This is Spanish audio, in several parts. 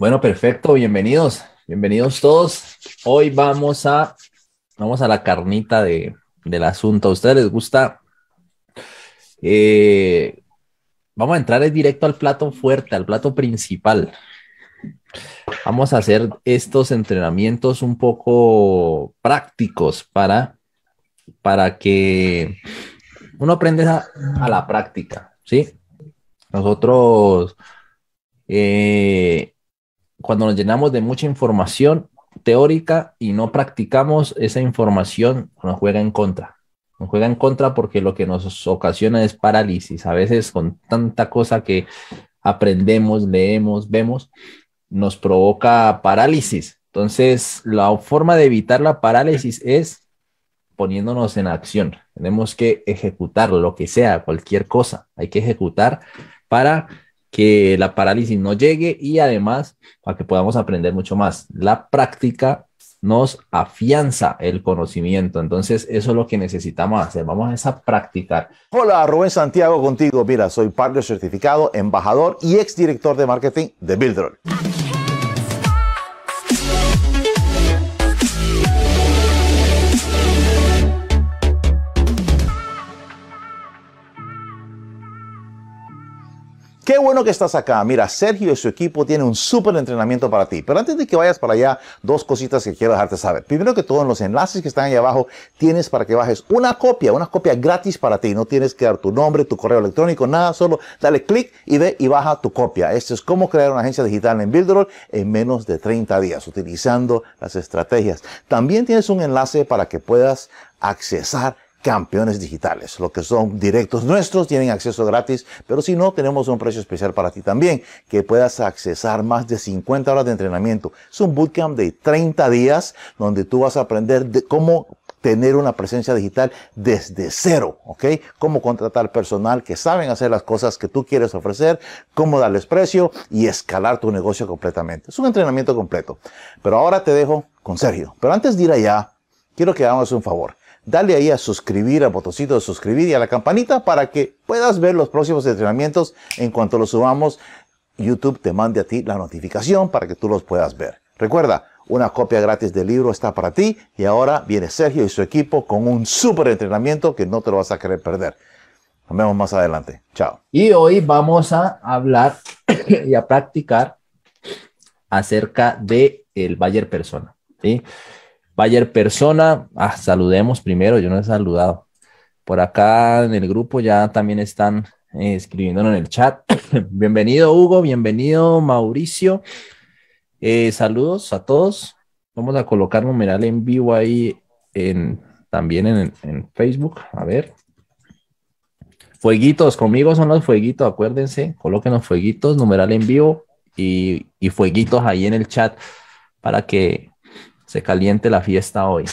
Bueno, perfecto, bienvenidos, bienvenidos todos. Hoy vamos a, vamos a la carnita de, del asunto. ¿A ustedes les gusta? Eh, vamos a entrar directo al plato fuerte, al plato principal. Vamos a hacer estos entrenamientos un poco prácticos para, para que uno aprenda a, la práctica, ¿sí? Nosotros eh, cuando nos llenamos de mucha información teórica y no practicamos esa información, nos juega en contra. Nos juega en contra porque lo que nos ocasiona es parálisis. A veces con tanta cosa que aprendemos, leemos, vemos, nos provoca parálisis. Entonces, la forma de evitar la parálisis es poniéndonos en acción. Tenemos que ejecutar lo que sea, cualquier cosa. Hay que ejecutar para que la parálisis no llegue y además para que podamos aprender mucho más. La práctica nos afianza el conocimiento, entonces eso es lo que necesitamos hacer, vamos a practicar. Hola, Rubén Santiago contigo, mira, soy partner certificado, embajador y exdirector de marketing de Buildroll Qué bueno que estás acá. Mira, Sergio y su equipo tienen un súper entrenamiento para ti. Pero antes de que vayas para allá, dos cositas que quiero dejarte saber. Primero que todo, en los enlaces que están ahí abajo, tienes para que bajes una copia, una copia gratis para ti. No tienes que dar tu nombre, tu correo electrónico, nada. Solo dale clic y ve y baja tu copia. Esto es cómo crear una agencia digital en Builderall en menos de 30 días, utilizando las estrategias. También tienes un enlace para que puedas accesar campeones digitales. Los que son directos nuestros tienen acceso gratis, pero si no, tenemos un precio especial para ti también, que puedas accesar más de 50 horas de entrenamiento. Es un bootcamp de 30 días donde tú vas a aprender de cómo tener una presencia digital desde cero, ¿ok? Cómo contratar personal que saben hacer las cosas que tú quieres ofrecer, cómo darles precio y escalar tu negocio completamente. Es un entrenamiento completo. Pero ahora te dejo con Sergio. Pero antes de ir allá, quiero que hagamos un favor. Dale ahí a suscribir, al botoncito de suscribir y a la campanita para que puedas ver los próximos entrenamientos. En cuanto los subamos, YouTube te mande a ti la notificación para que tú los puedas ver. Recuerda, una copia gratis del libro está para ti y ahora viene Sergio y su equipo con un súper entrenamiento que no te lo vas a querer perder. Nos vemos más adelante. Chao. Y hoy vamos a hablar y a practicar acerca de el Bayer persona. ¿sí? Bayer Persona, ah, saludemos primero, yo no he saludado. Por acá en el grupo ya también están eh, escribiéndonos en el chat. bienvenido Hugo, bienvenido Mauricio. Eh, saludos a todos. Vamos a colocar numeral en vivo ahí en, también en, Facebook. A ver. Fueguitos, conmigo son los fueguitos, acuérdense, coloquen los fueguitos, numeral en vivo y, y fueguitos ahí en el chat para que se caliente la fiesta hoy.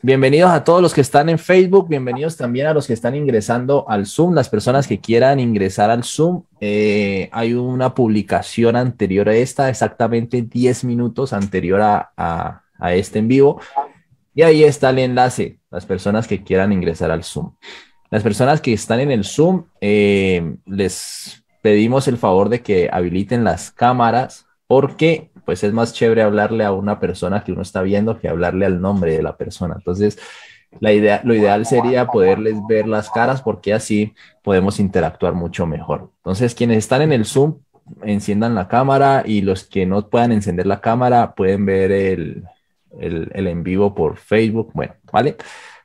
Bienvenidos a todos los que están en Facebook, bienvenidos también a los que están ingresando al Zoom, las personas que quieran ingresar al Zoom. Eh, hay una publicación anterior a esta, exactamente 10 minutos anterior a, a, este en vivo, y ahí está el enlace, las personas que quieran ingresar al Zoom. Las personas que están en el Zoom, eh, les pedimos el favor de que habiliten las cámaras porque pues es más chévere hablarle a una persona que uno está viendo que hablarle al nombre de la persona. Entonces, la idea, lo ideal sería poderles ver las caras porque así podemos interactuar mucho mejor. Entonces, quienes están en el Zoom, enciendan la cámara y los que no puedan encender la cámara pueden ver el, en vivo por Facebook. Bueno, ¿vale?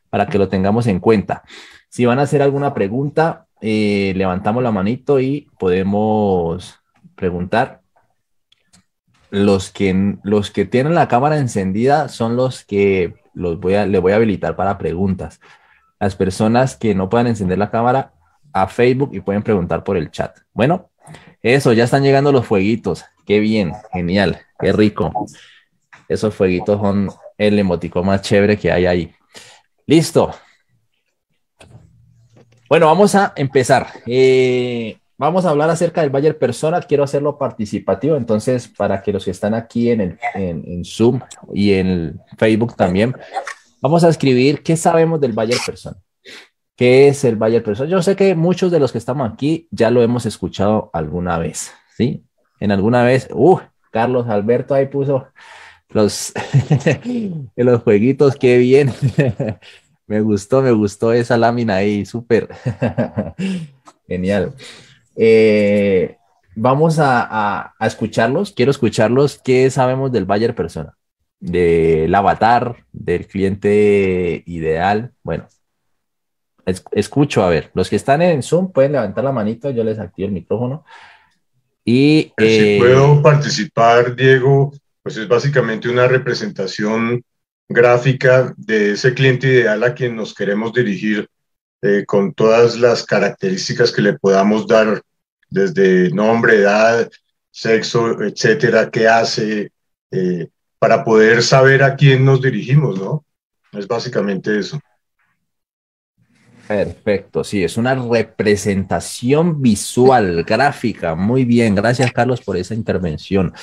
Para que lo tengamos en cuenta. Si van a hacer alguna pregunta, eh, levantamos la manito y podemos preguntar los que, los que tienen la cámara encendida son los que los voy a, le voy a habilitar para preguntas. Las personas que no puedan encender la cámara a Facebook y pueden preguntar por el chat. Bueno, eso, ya están llegando los fueguitos. Qué bien, genial, qué rico. Esos fueguitos son el emotico más chévere que hay ahí. Listo. Bueno, vamos a empezar. Eh, Vamos a hablar acerca del Bayer Persona, quiero hacerlo participativo, entonces para que los que están aquí en, en, Zoom y en Facebook también, vamos a escribir qué sabemos del Bayer Persona. ¿Qué es el Bayer Persona? Yo sé que muchos de los que estamos aquí ya lo hemos escuchado alguna vez, ¿sí? En alguna vez, uh, Carlos Alberto ahí puso los, los jueguitos, qué bien. me gustó, me gustó esa lámina ahí, súper genial. Eh, vamos a, escucharlos, quiero escucharlos, ¿qué sabemos del Bayer persona? Del avatar, del cliente ideal, bueno. escucho, a ver, los que están en Zoom pueden levantar la manito, yo les activo el micrófono. Y, si eh, puedo participar, Diego, pues es básicamente una representación gráfica de ese cliente ideal a quien nos queremos dirigir eh, con todas las características que le podamos dar, desde nombre, edad, sexo, etcétera, qué hace, eh, para poder saber a quién nos dirigimos, ¿no? Es básicamente eso. Perfecto, sí, es una representación visual, gráfica. Muy bien, gracias Carlos por esa intervención.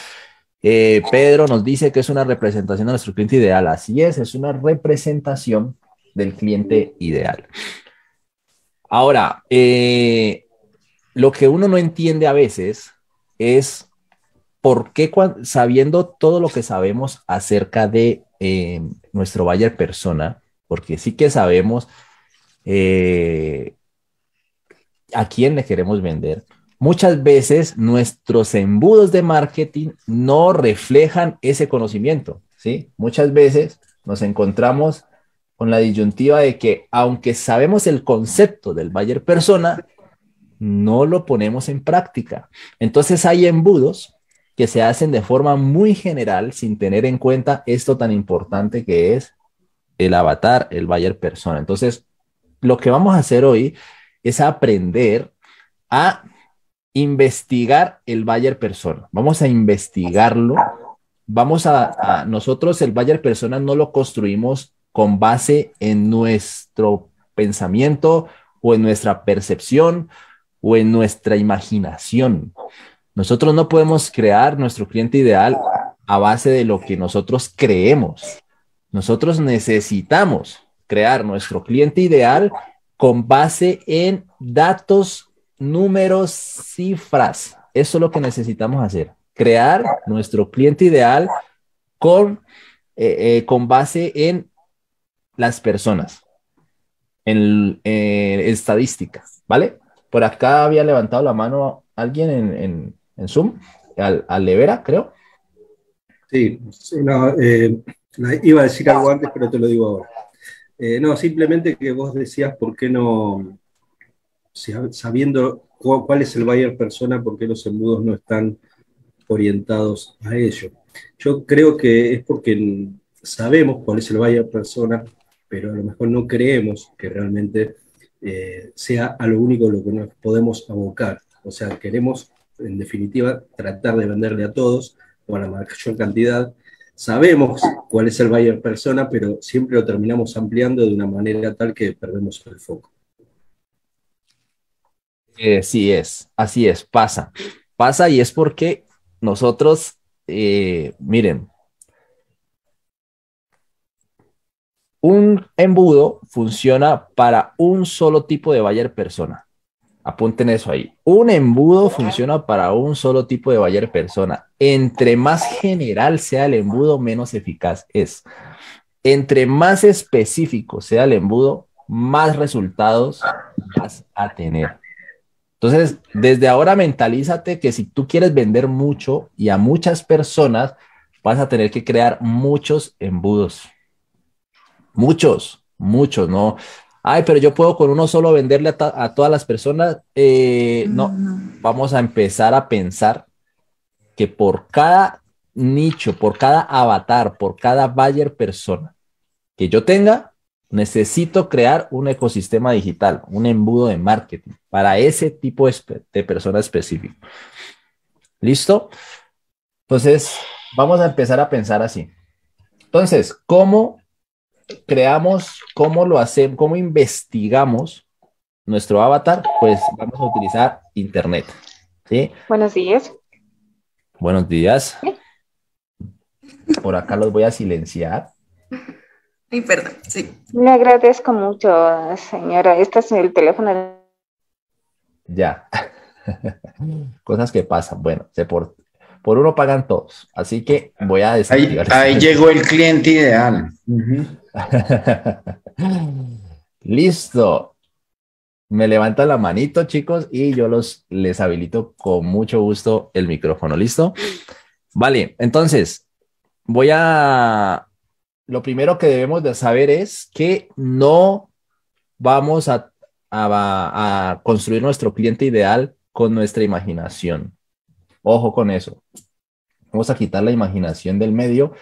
Eh, Pedro nos dice que es una representación de nuestro cliente ideal. Así es, es una representación del cliente ideal. Ahora, eh, lo que uno no entiende a veces es por qué sabiendo todo lo que sabemos acerca de eh, nuestro Bayer persona, porque sí que sabemos eh, a quién le queremos vender, muchas veces nuestros embudos de marketing no reflejan ese conocimiento, ¿sí? Muchas veces nos encontramos con la disyuntiva de que aunque sabemos el concepto del Bayer persona, no lo ponemos en práctica. Entonces hay embudos que se hacen de forma muy general sin tener en cuenta esto tan importante que es el avatar, el Bayer persona. Entonces, lo que vamos a hacer hoy es aprender a investigar el Bayer persona. Vamos a investigarlo. Vamos a, nosotros el Bayer persona no lo construimos con base en nuestro pensamiento o en nuestra percepción o en nuestra imaginación. Nosotros no podemos crear nuestro cliente ideal a base de lo que nosotros creemos. Nosotros necesitamos crear nuestro cliente ideal con base en datos, números, cifras. Eso es lo que necesitamos hacer. Crear nuestro cliente ideal con, eh, eh, con base en las personas en estadísticas eh, estadística, ¿vale? Por acá había levantado la mano alguien en, Zoom, al, al Levera, creo. Sí, no, eh, iba a decir algo antes, pero te lo digo ahora. Eh, no, simplemente que vos decías por qué no, sabiendo cuál es el buyer persona, por qué los embudos no están orientados a ello. Yo creo que es porque sabemos cuál es el buyer persona, pero a lo mejor no creemos que realmente eh, sea a lo único lo que nos podemos abocar. O sea, queremos, en definitiva, tratar de venderle a todos o a la mayor cantidad. Sabemos cuál es el buyer persona, pero siempre lo terminamos ampliando de una manera tal que perdemos el foco. Eh, sí es, así es, pasa. Pasa y es porque nosotros, eh, miren, Un embudo funciona para un solo tipo de buyer persona. Apunten eso ahí. Un embudo funciona para un solo tipo de buyer persona. Entre más general sea el embudo, menos eficaz es. Entre más específico sea el embudo, más resultados vas a tener. Entonces, desde ahora mentalízate que si tú quieres vender mucho y a muchas personas, vas a tener que crear muchos embudos. Muchos, muchos, ¿no? Ay, pero yo puedo con uno solo venderle a, todas las personas. Eh, no, mm. vamos a empezar a pensar que por cada nicho, por cada avatar, por cada buyer persona que yo tenga, necesito crear un ecosistema digital, un embudo de marketing para ese tipo de persona específico. ¿Listo? Entonces, vamos a empezar a pensar así. Entonces, ¿cómo creamos, cómo lo hacemos, cómo investigamos nuestro avatar, pues vamos a utilizar Internet. ¿sí? Buenos días. Buenos días. Por acá los voy a silenciar. y perdón, sí. Le agradezco mucho, señora. Este es el teléfono. Ya. Cosas que pasan. Bueno, se, por, por uno pagan todos. Así que voy a Ahí, este llegó el cliente ideal. Listo. Me levantan la manito, chicos, y yo los les habilito con mucho gusto el micrófono. ¿Listo? Vale, entonces voy a. Lo primero que debemos de saber es que no vamos a construir nuestro cliente ideal con nuestra imaginación. Ojo con eso. Vamos a quitar la imaginación del medio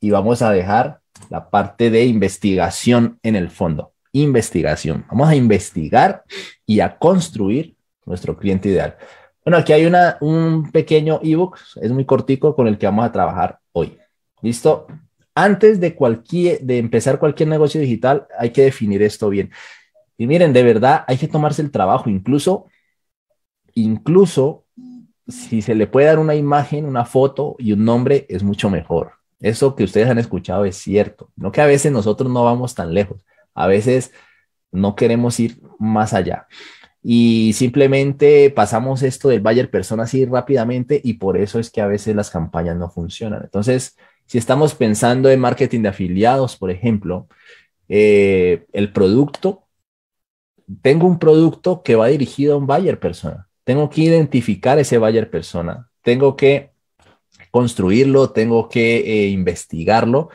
y vamos a dejar la parte de investigación en el fondo. Investigación. Vamos a investigar y a construir nuestro cliente ideal. Bueno, aquí hay una, un pequeño ebook, es muy cortico, con el que vamos a trabajar hoy. ¿Listo? Antes de, cualquier, de empezar cualquier negocio digital, hay que definir esto bien. Y miren, de verdad, hay que tomarse el trabajo, incluso, incluso si se le puede dar una imagen, una foto y un nombre, es mucho mejor. Eso que ustedes han escuchado es cierto. No que a veces nosotros no vamos tan lejos, a veces no queremos ir más allá. Y simplemente pasamos esto del buyer persona así rápidamente y por eso es que a veces las campañas no funcionan. Entonces, si estamos pensando en marketing de afiliados, por ejemplo, eh, el producto, tengo un producto que va dirigido a un buyer persona tengo que identificar ese buyer persona, tengo que construirlo, tengo que eh, investigarlo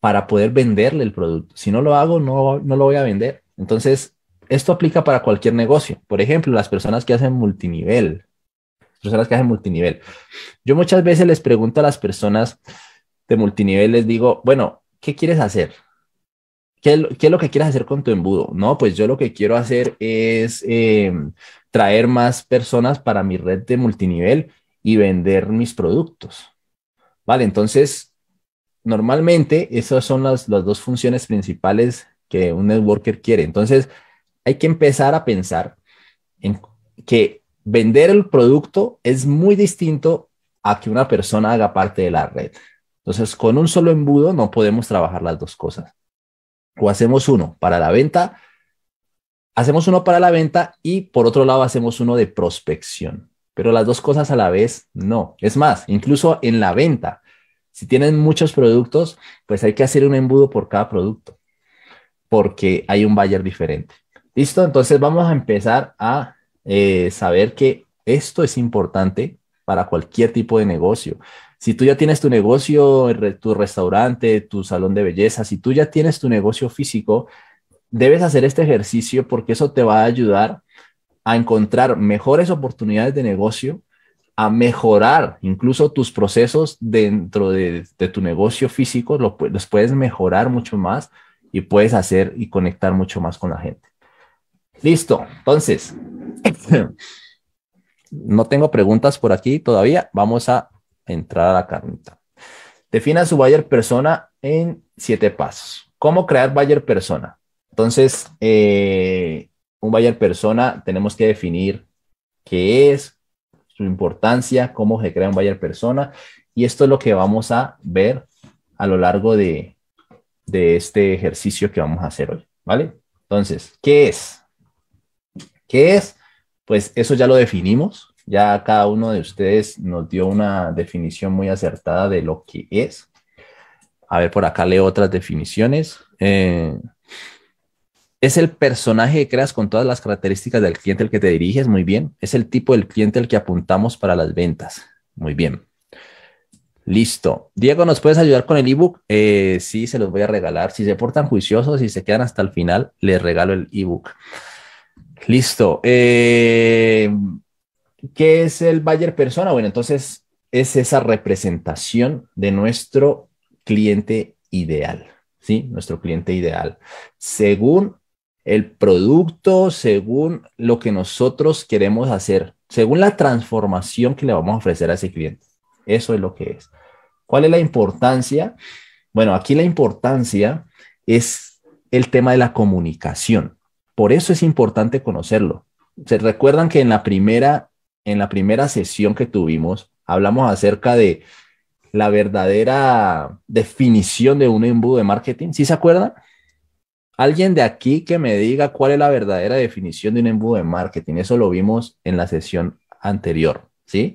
para poder venderle el producto. Si no lo hago, no, no lo voy a vender. Entonces, esto aplica para cualquier negocio. Por ejemplo, las personas que hacen multinivel. Las personas que hacen multinivel. Yo muchas veces les pregunto a las personas de multinivel, les digo, bueno, ¿qué quieres hacer? ¿Qué es, lo, que quieres hacer con tu embudo? No, pues yo lo que quiero hacer es eh, traer más personas para mi red de multinivel y vender mis productos. Vale, entonces, normalmente esas son las, las dos funciones principales que un networker quiere. Entonces, hay que empezar a pensar en que vender el producto es muy distinto a que una persona haga parte de la red. Entonces, con un solo embudo no podemos trabajar las dos cosas o hacemos uno para la venta, hacemos uno para la venta y por otro lado hacemos uno de prospección. Pero las dos cosas a la vez no. Es más, incluso en la venta, si tienen muchos productos, pues hay que hacer un embudo por cada producto, porque hay un buyer diferente. ¿Listo? Entonces vamos a empezar a eh, saber que esto es importante para cualquier tipo de negocio. Si tú ya tienes tu negocio, tu restaurante, tu salón de belleza, si tú ya tienes tu negocio físico, debes hacer este ejercicio porque eso te va a ayudar a encontrar mejores oportunidades de negocio, a mejorar incluso tus procesos dentro de, tu negocio físico, lo, los puedes mejorar mucho más y puedes hacer y conectar mucho más con la gente. Listo, entonces, no tengo preguntas por aquí todavía, vamos a entrada a la carnita. Defina su buyer persona en siete pasos. ¿Cómo crear buyer persona? Entonces, eh, un buyer persona tenemos que definir qué es, su importancia, cómo se crea un buyer persona. Y esto es lo que vamos a ver a lo largo de, de este ejercicio que vamos a hacer hoy. ¿Vale? Entonces, ¿qué es? ¿Qué es? Pues eso ya lo definimos. Ya cada uno de ustedes nos dio una definición muy acertada de lo que es. A ver, por acá leo otras definiciones. Eh, es el personaje que creas con todas las características del cliente al que te diriges, muy bien. Es el tipo del cliente al que apuntamos para las ventas, muy bien. Listo. Diego, ¿nos puedes ayudar con el ebook? Eh, sí, se los voy a regalar. Si se portan juiciosos y se quedan hasta el final, les regalo el ebook. Listo. Eh, ¿Qué es el buyer persona? Bueno, entonces es esa representación de nuestro cliente ideal, ¿sí? Nuestro cliente ideal, según el producto, según lo que nosotros queremos hacer, según la transformación que le vamos a ofrecer a ese cliente. Eso es lo que es. ¿Cuál es la importancia? Bueno, aquí la importancia es el tema de la comunicación. Por eso es importante conocerlo. ¿Se recuerdan que en la primera en la primera sesión que tuvimos, hablamos acerca de la verdadera definición de un embudo de marketing. ¿Sí se acuerdan? Alguien de aquí que me diga cuál es la verdadera definición de un embudo de marketing. Eso lo vimos en la sesión anterior, ¿sí?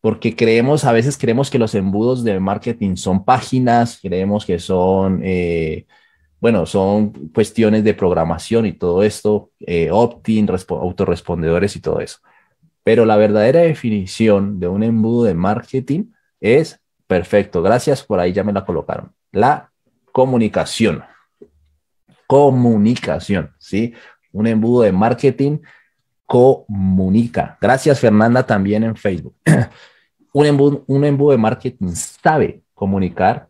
Porque creemos, a veces creemos que los embudos de marketing son páginas, creemos que son, eh, bueno, son cuestiones de programación y todo esto, eh, opt-in, autorrespondedores y todo eso. Pero la verdadera definición de un embudo de marketing es, perfecto, gracias, por ahí ya me la colocaron, la comunicación. Comunicación, ¿sí? Un embudo de marketing comunica. Gracias, Fernanda, también en Facebook. un, embudo, un de marketing sabe comunicar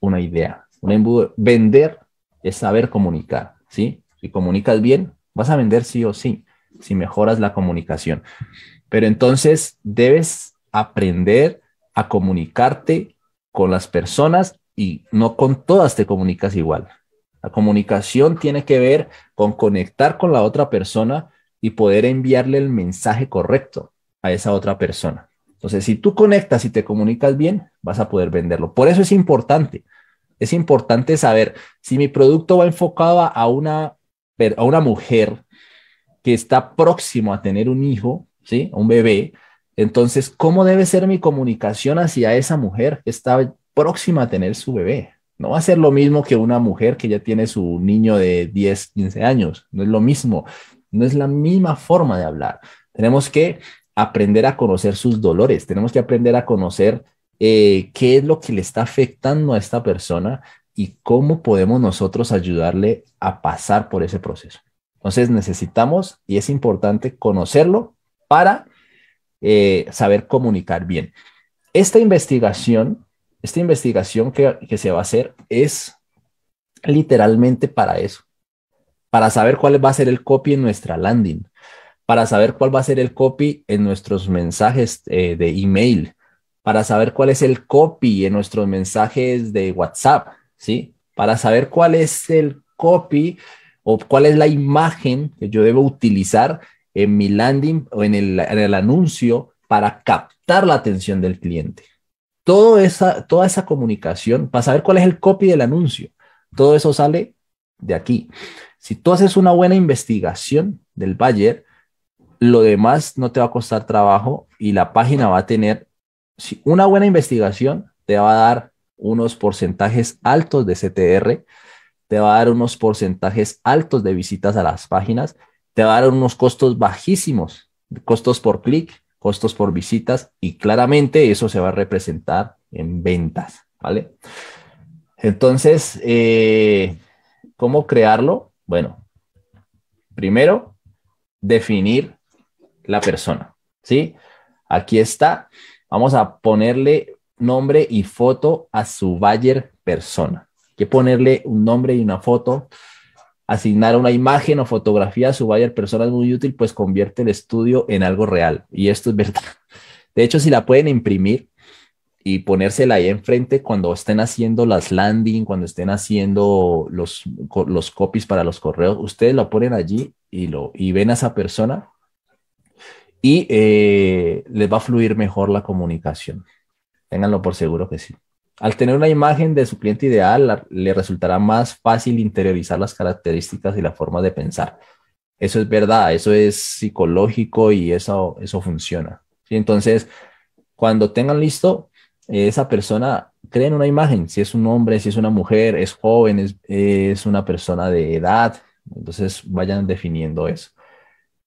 una idea. Un embudo, vender es saber comunicar, ¿sí? Si comunicas bien, vas a vender sí o sí si mejoras la comunicación. Pero entonces debes aprender a comunicarte con las personas y no con todas te comunicas igual. La comunicación tiene que ver con conectar con la otra persona y poder enviarle el mensaje correcto a esa otra persona. Entonces, si tú conectas y te comunicas bien, vas a poder venderlo. Por eso es importante. Es importante saber si mi producto va enfocado a una, a una mujer que está próximo a tener un hijo, ¿sí? Un bebé. Entonces, ¿cómo debe ser mi comunicación hacia esa mujer que está próxima a tener su bebé? No va a ser lo mismo que una mujer que ya tiene su niño de 10, 15 años. No es lo mismo. No es la misma forma de hablar. Tenemos que aprender a conocer sus dolores. Tenemos que aprender a conocer eh, qué es lo que le está afectando a esta persona y cómo podemos nosotros ayudarle a pasar por ese proceso. Entonces necesitamos, y es importante conocerlo para eh, saber comunicar bien. Esta investigación, esta investigación que, se va a hacer es literalmente para eso, para saber cuál va a ser el copy en nuestra landing, para saber cuál va a ser el copy en nuestros mensajes eh, de email, para saber cuál es el copy en nuestros mensajes de WhatsApp, ¿sí? Para saber cuál es el copy o cuál es la imagen que yo debo utilizar en mi landing o en el, anuncio para captar la atención del cliente. esa, toda esa comunicación, para saber cuál es el copy del anuncio, todo eso sale de aquí. Si tú haces una buena investigación del Bayer, lo demás no te va a costar trabajo y la página va a tener, si una buena investigación te va a dar unos porcentajes altos de CTR, te va a dar unos porcentajes altos de visitas a las páginas, te va a dar unos costos bajísimos, costos por clic, costos por visitas y claramente eso se va a representar en ventas, ¿vale? Entonces, eh, ¿cómo crearlo? Bueno, primero, definir la persona, ¿sí? Aquí está, vamos a ponerle nombre y foto a su buyer persona, que ponerle un nombre y una foto, asignar una imagen o fotografía a su buyer persona es muy útil, pues convierte el estudio en algo real. Y esto es verdad. De hecho, si la pueden imprimir y ponérsela ahí enfrente cuando estén haciendo las landing, cuando estén haciendo los, los copies para los correos, ustedes lo ponen allí y, lo, y ven a esa persona y eh, les va a fluir mejor la comunicación. Ténganlo por seguro que sí. Al tener una imagen de su cliente ideal, le resultará más fácil interiorizar las características y la forma de pensar. Eso es verdad, eso es psicológico y eso, eso funciona. Y Entonces, cuando tengan listo, esa persona creen una imagen, si es un hombre, si es una mujer, es joven, es una persona de edad. Entonces, vayan definiendo eso.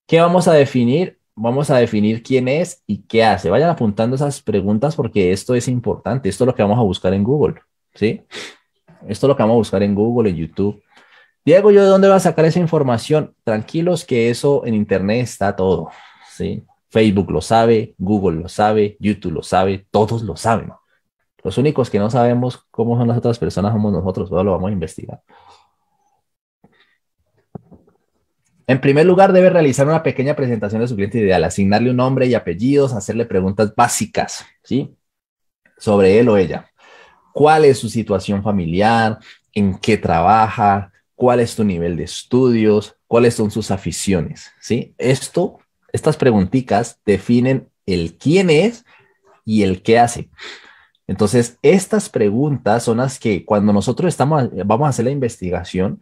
¿Qué vamos a definir? vamos a definir quién es y qué hace. Vayan apuntando esas preguntas porque esto es importante. Esto es lo que vamos a buscar en Google, ¿sí? Esto es lo que vamos a buscar en Google, en YouTube. Diego, ¿yo de dónde voy a sacar esa información? Tranquilos que eso en Internet está todo, ¿sí? Facebook lo sabe, Google lo sabe, YouTube lo sabe, todos lo saben. Los únicos que no sabemos cómo son las otras personas somos nosotros, Todo lo vamos a investigar. En primer lugar, debe realizar una pequeña presentación de su cliente ideal, asignarle un nombre y apellidos, hacerle preguntas básicas, ¿sí? Sobre él o ella. ¿Cuál es su situación familiar? ¿En qué trabaja? ¿Cuál es tu nivel de estudios? ¿Cuáles son sus aficiones? ¿Sí? Esto, estas preguntitas definen el quién es y el qué hace. Entonces, estas preguntas son las que cuando nosotros estamos, vamos a hacer la investigación,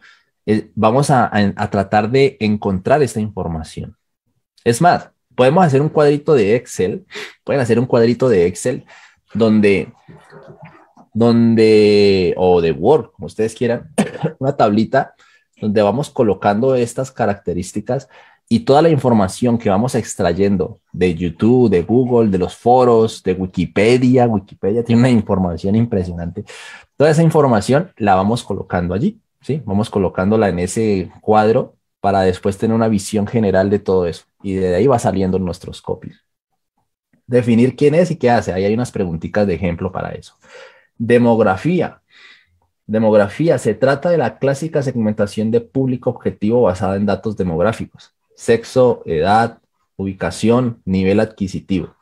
vamos a, a tratar de encontrar esta información. Es más, podemos hacer un cuadrito de Excel, pueden hacer un cuadrito de Excel donde, donde, o de Word, como ustedes quieran, una tablita donde vamos colocando estas características y toda la información que vamos extrayendo de YouTube, de Google, de los foros, de Wikipedia. Wikipedia tiene una información impresionante. Toda esa información la vamos colocando allí. ¿sí? Vamos colocándola en ese cuadro para después tener una visión general de todo eso. Y de ahí va saliendo nuestros copies. Definir quién es y qué hace. Ahí hay unas preguntitas de ejemplo para eso. Demografía. Demografía. Se trata de la clásica segmentación de público objetivo basada en datos demográficos. Sexo, edad, ubicación, nivel adquisitivo.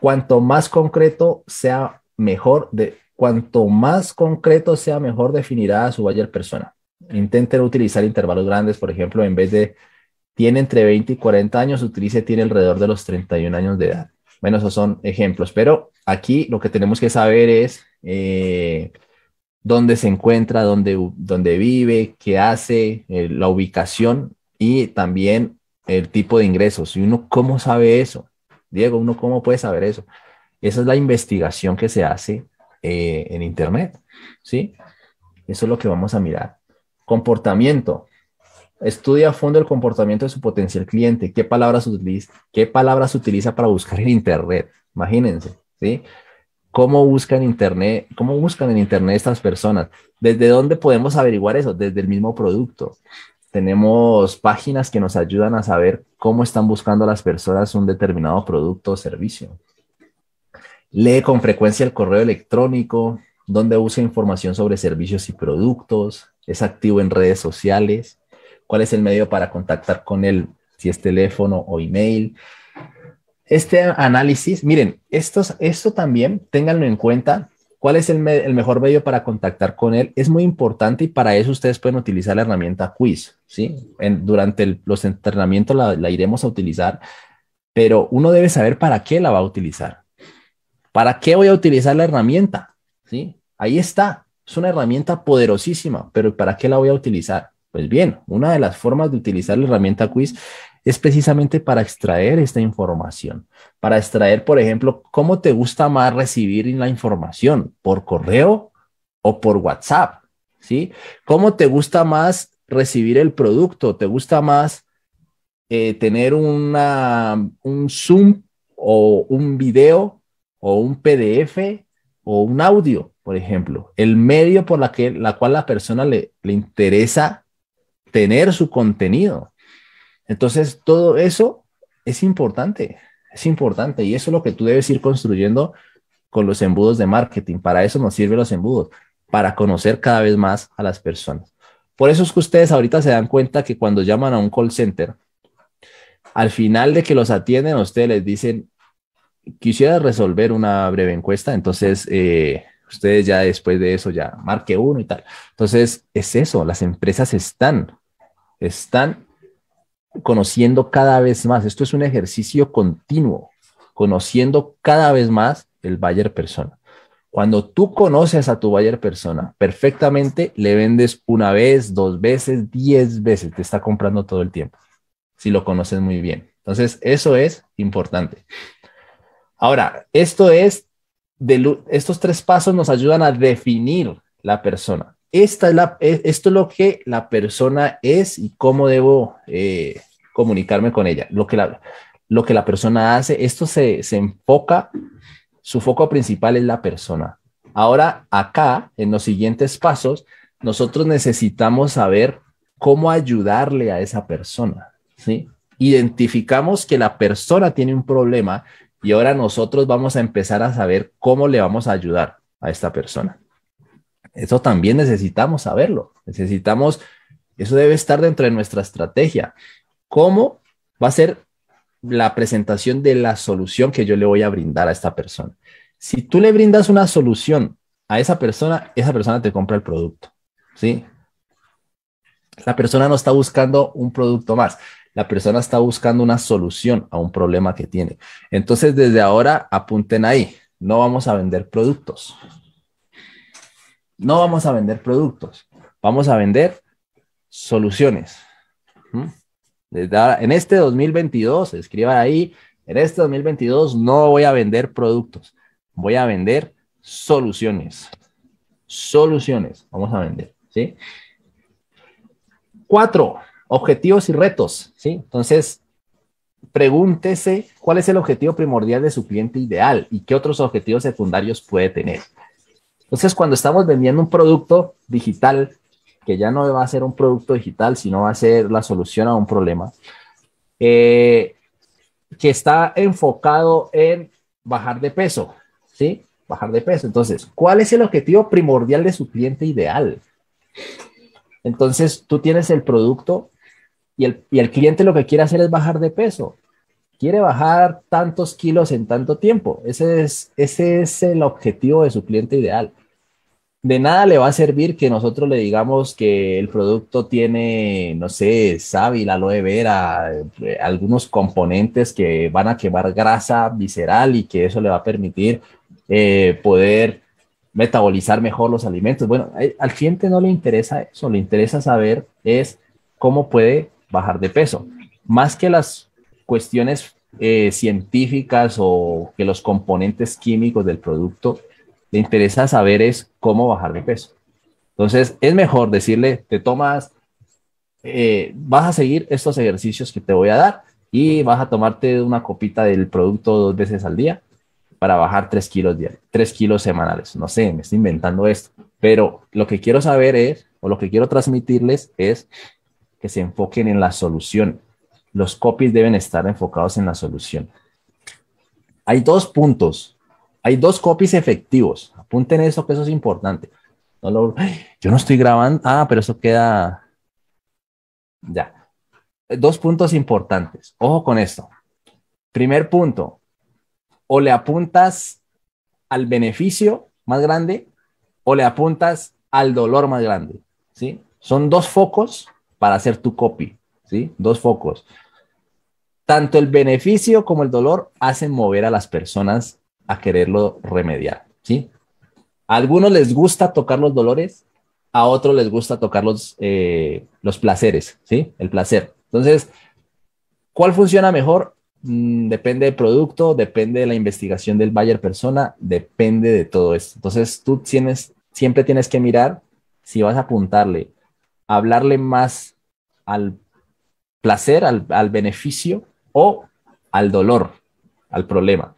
Cuanto más concreto sea, mejor de, Cuanto más concreto sea, mejor definirá a su buyer persona. Intenten utilizar intervalos grandes, por ejemplo, en vez de tiene entre 20 y 40 años, utilice tiene alrededor de los 31 años de edad. Bueno, esos son ejemplos, pero aquí lo que tenemos que saber es eh, dónde se encuentra, dónde, dónde vive, qué hace, eh, la ubicación y también el tipo de ingresos. ¿Y uno cómo sabe eso? Diego, ¿uno cómo puede saber eso? Esa es la investigación que se hace eh, en Internet, ¿sí? Eso es lo que vamos a mirar. Comportamiento. Estudia a fondo el comportamiento de su potencial cliente, qué palabras utiliza, qué palabras utiliza para buscar en Internet. Imagínense, ¿sí? ¿Cómo buscan, internet, ¿Cómo buscan en Internet estas personas? ¿Desde dónde podemos averiguar eso? Desde el mismo producto. Tenemos páginas que nos ayudan a saber cómo están buscando las personas un determinado producto o servicio. Lee con frecuencia el correo electrónico, donde usa información sobre servicios y productos, es activo en redes sociales, cuál es el medio para contactar con él, si es teléfono o email. Este análisis, miren, esto también ténganlo en cuenta. ¿Cuál es el, mejor medio para contactar con él? Es muy importante y para eso ustedes pueden utilizar la herramienta quiz, ¿sí? durante los entrenamientos la iremos a utilizar, pero uno debe saber para qué la va a utilizar. ¿Para qué voy a utilizar la herramienta? ¿Sí? Ahí está. Es una herramienta poderosísima, pero ¿para qué la voy a utilizar? Pues bien, una de las formas de utilizar la herramienta quiz es precisamente para extraer esta información, para extraer, por ejemplo, cómo te gusta más recibir la información, por correo o por WhatsApp, ¿sí? ¿Cómo te gusta más recibir el producto? ¿Te gusta más eh, tener una, un Zoom o un video o un PDF o un audio, por ejemplo, el medio por la, que, la cual la persona le, le interesa tener su contenido. Entonces, todo eso es importante, es importante y eso es lo que tú debes ir construyendo con los embudos de marketing. Para eso nos sirven los embudos, para conocer cada vez más a las personas. Por eso es que ustedes ahorita se dan cuenta que cuando llaman a un call center, al final de que los atienden, ustedes les dicen, Quisiera resolver una breve encuesta, entonces eh, ustedes ya después de eso ya marque uno y tal. Entonces es eso, las empresas están, están conociendo cada vez más. Esto es un ejercicio continuo, conociendo cada vez más el Bayer persona. Cuando tú conoces a tu Bayer persona perfectamente, le vendes una vez, dos veces, diez veces, te está comprando todo el tiempo, si lo conoces muy bien. Entonces, eso es importante. Ahora, esto es, de, estos tres pasos nos ayudan a definir la persona. Esta es la, e, esto es lo que la persona es y cómo debo eh, comunicarme con ella. Lo que la, lo que la persona hace, esto se, se enfoca, su foco principal es la persona. Ahora, acá, en los siguientes pasos, nosotros necesitamos saber cómo ayudarle a esa persona, ¿sí? Identificamos que la persona tiene un problema y ahora nosotros vamos a empezar a saber cómo le vamos a ayudar a esta persona. Eso también necesitamos saberlo. Necesitamos, eso debe estar dentro de nuestra estrategia. ¿Cómo va a ser la presentación de la solución que yo le voy a brindar a esta persona? Si tú le brindas una solución a esa persona, esa persona te compra el producto. ¿Sí? La persona no está buscando un producto más. La persona está buscando una solución a un problema que tiene. Entonces, desde ahora, apunten ahí. No vamos a vender productos. No vamos a vender productos. Vamos a vender soluciones. ¿Mm? en este 2022, escriba ahí, en este 2022 no voy a vender productos. Voy a vender soluciones. Soluciones. Vamos a vender. ¿sí? Cuatro, Objetivos y retos, ¿sí? Entonces, pregúntese cuál es el objetivo primordial de su cliente ideal y qué otros objetivos secundarios puede tener. Entonces, cuando estamos vendiendo un producto digital, que ya no va a ser un producto digital, sino va a ser la solución a un problema, eh, que está enfocado en bajar de peso, ¿sí? Bajar de peso. Entonces, ¿cuál es el objetivo primordial de su cliente ideal? Entonces, tú tienes el producto y el, cliente lo que quiere hacer es bajar de peso. Quiere bajar tantos kilos en tanto tiempo. Ese es, ese es el objetivo de su cliente ideal. De nada le va a servir que nosotros le digamos que el producto tiene, no sé, sábila, aloe vera, eh, algunos componentes que van a quemar grasa visceral y que eso le va a permitir eh, poder metabolizar mejor los alimentos. Bueno, eh, al cliente no le interesa eso, le interesa saber es cómo puede bajar de peso, más que las cuestiones eh, científicas o que los componentes químicos del producto, le interesa saber es cómo bajar de peso. Entonces, es mejor decirle, te tomas, eh, vas a seguir estos ejercicios que te voy a dar y vas a tomarte una copita del producto dos veces al día para bajar tres kilos, diarios, tres kilos semanales. No sé, me estoy inventando esto, pero lo que quiero saber es, o lo que quiero transmitirles es que se enfoquen en la solución. Los copies deben estar enfocados en la solución. Hay dos puntos. Hay dos copies efectivos. Apunten eso, que eso es importante. yo no estoy grabando. Ah, pero eso queda. Ya. Dos puntos importantes. Ojo con esto. Primer punto. O le apuntas al beneficio más grande o le apuntas al dolor más grande. ¿sí? Son dos focos para hacer tu copy, ¿sí? Dos focos. Tanto el beneficio como el dolor hacen mover a las personas a quererlo remediar, ¿sí? A algunos les gusta tocar los dolores, a otros les gusta tocar los, eh, los placeres, ¿sí? El placer. Entonces, ¿cuál funciona mejor? Mm, depende del producto, depende de la investigación del buyer persona, depende de todo esto. Entonces, tú tienes, siempre tienes que mirar si vas a apuntarle hablarle más al placer, al, beneficio o al dolor, al problema.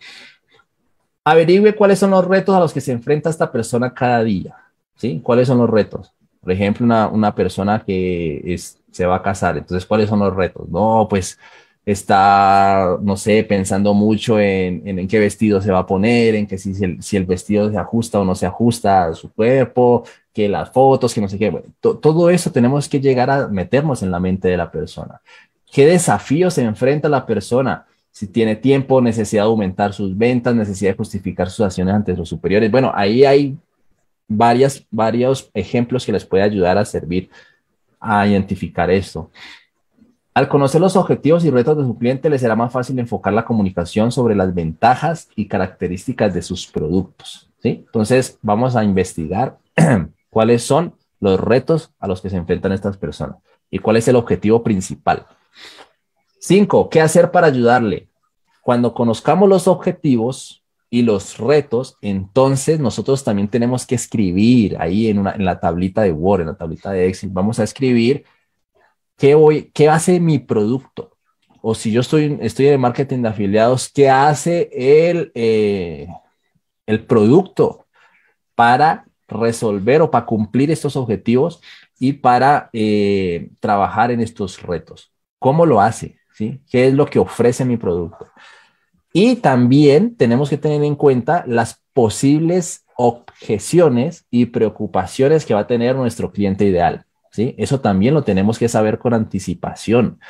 Averigüe cuáles son los retos a los que se enfrenta esta persona cada día. ¿sí? ¿Cuáles son los retos? Por ejemplo, una, persona que se va a casar, entonces, ¿cuáles son los retos? No, pues está, no sé, pensando mucho en, en, qué vestido se va a poner, en que si, el, si, el, vestido se ajusta o no se ajusta a su cuerpo, que las fotos, que no sé qué. Bueno, todo eso tenemos que llegar a meternos en la mente de la persona. ¿Qué desafíos se enfrenta la persona? Si tiene tiempo, necesidad de aumentar sus ventas, necesidad de justificar sus acciones ante sus superiores. Bueno, ahí hay varias, varios ejemplos que les puede ayudar a servir a identificar esto. Al conocer los objetivos y retos de su cliente, le será más fácil enfocar la comunicación sobre las ventajas y características de sus productos. ¿sí? Entonces, vamos a investigar cuáles son los retos a los que se enfrentan estas personas y cuál es el objetivo principal. Cinco, ¿qué hacer para ayudarle? Cuando conozcamos los objetivos y los retos, entonces nosotros también tenemos que escribir ahí en, en la tablita de Word, en la tablita de Excel, vamos a escribir qué, voy, hace mi producto. O si yo estoy, estoy en marketing de afiliados, ¿qué hace el, eh, el producto para resolver o para cumplir estos objetivos y para eh, trabajar en estos retos. ¿Cómo lo hace? ¿Qué es lo que ofrece mi producto? Y también tenemos que tener en cuenta las posibles objeciones y preocupaciones que va a tener nuestro cliente ideal. ¿sí? Eso también lo tenemos que saber con anticipación,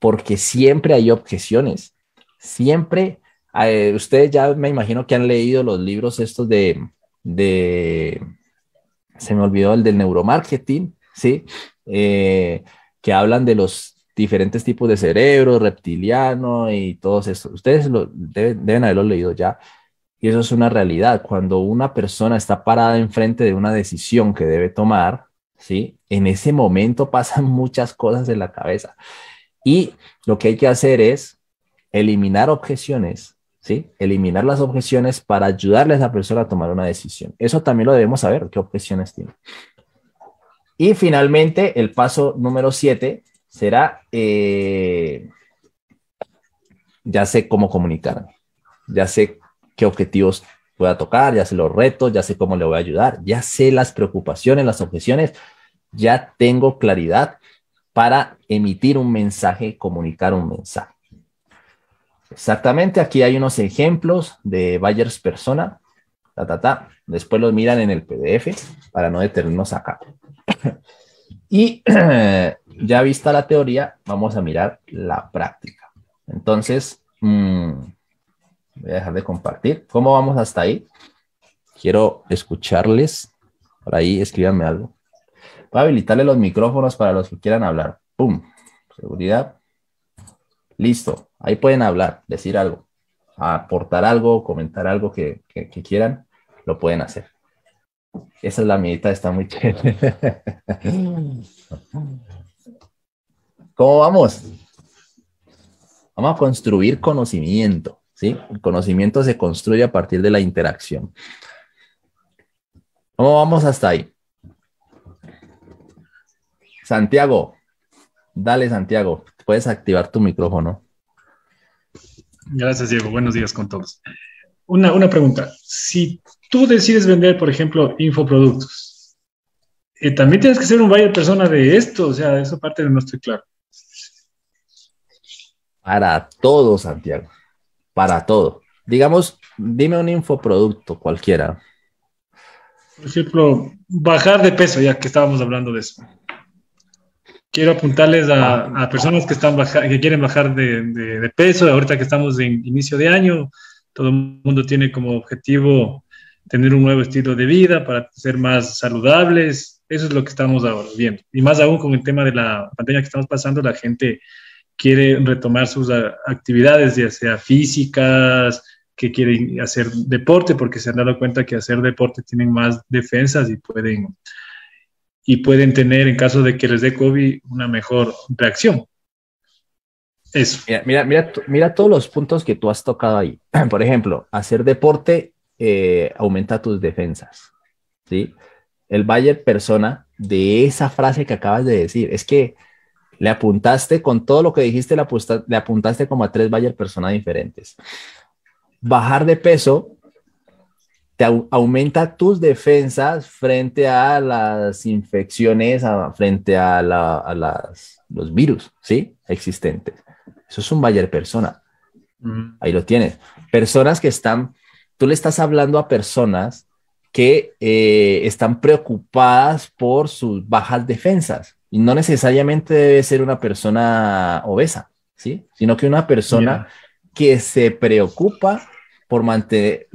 porque siempre hay objeciones. Siempre, eh, ustedes ya me imagino que han leído los libros estos de se me olvidó el del neuromarketing, ¿sí? Eh, que hablan de los diferentes tipos de cerebro, reptiliano y todos eso. Ustedes lo, deben, deben haberlo leído ya. Y eso es una realidad. Cuando una persona está parada enfrente de una decisión que debe tomar, ¿sí? En ese momento pasan muchas cosas en la cabeza. Y lo que hay que hacer es eliminar objeciones, ¿sí? Eliminar las objeciones para ayudarle a esa persona a tomar una decisión. Eso también lo debemos saber, qué objeciones tiene. Y finalmente, el paso número siete será, eh, ya sé cómo comunicarme, ya sé qué objetivos voy a tocar, ya sé los retos, ya sé cómo le voy a ayudar, ya sé las preocupaciones, las objeciones, ya tengo claridad para emitir un mensaje, comunicar un mensaje. Exactamente, aquí hay unos ejemplos de Bayer's persona. Ta, ta, Después los miran en el PDF para no detenernos acá. y ya vista la teoría, vamos a mirar la práctica. Entonces, mm, voy a dejar de compartir. ¿Cómo vamos hasta ahí? Quiero escucharles. Por ahí escríbanme algo. Voy a habilitarle los micrófonos para los que quieran hablar. ¡Pum! Seguridad listo, ahí pueden hablar, decir algo, aportar algo, comentar algo que, quieran, lo pueden hacer. Esa es la medita, está muy chévere. ¿Cómo vamos? Vamos a construir conocimiento, ¿sí? El conocimiento se construye a partir de la interacción. ¿Cómo vamos hasta ahí? Santiago, dale Santiago. Puedes activar tu micrófono. Gracias, Diego. Buenos días con todos. Una, una pregunta. Si tú decides vender, por ejemplo, infoproductos, y eh, también tienes que ser un buyer persona de esto. O sea, de esa parte no estoy claro. Para todo, Santiago. Para todo. Digamos, dime un infoproducto cualquiera. Por ejemplo, bajar de peso, ya que estábamos hablando de eso quiero apuntarles ah. a, personas que, están quieren bajar de, peso, ahorita que estamos en inicio de año, todo el mundo tiene como objetivo tener un nuevo estilo de vida para ser más saludables, eso es lo que estamos ahora viendo. Y más aún con el tema de la pandemia que estamos pasando, la gente quiere retomar sus actividades, ya sea físicas, que quieren hacer deporte, porque se han dado cuenta que hacer deporte tienen más defensas y pueden y pueden tener, en caso de que les dé COVID, una mejor reacción. Eso. Mira, mira, mira, todos los puntos que tú has tocado ahí. Por ejemplo, hacer deporte eh, aumenta tus defensas. ¿sí? El Bayer persona de esa frase que acabas de decir es que le apuntaste con todo lo que dijiste, le, apuntaste, le apuntaste como a tres Bayer personas diferentes. Bajar de peso aumenta tus defensas frente a las infecciones, frente a, los virus, ¿sí? Existentes. Eso es un Bayer persona. Ahí lo tienes. Personas que están, tú le estás hablando a personas que eh, están preocupadas por sus bajas defensas. Y no necesariamente debe ser una persona obesa, ¿sí? Sino que una persona que se preocupa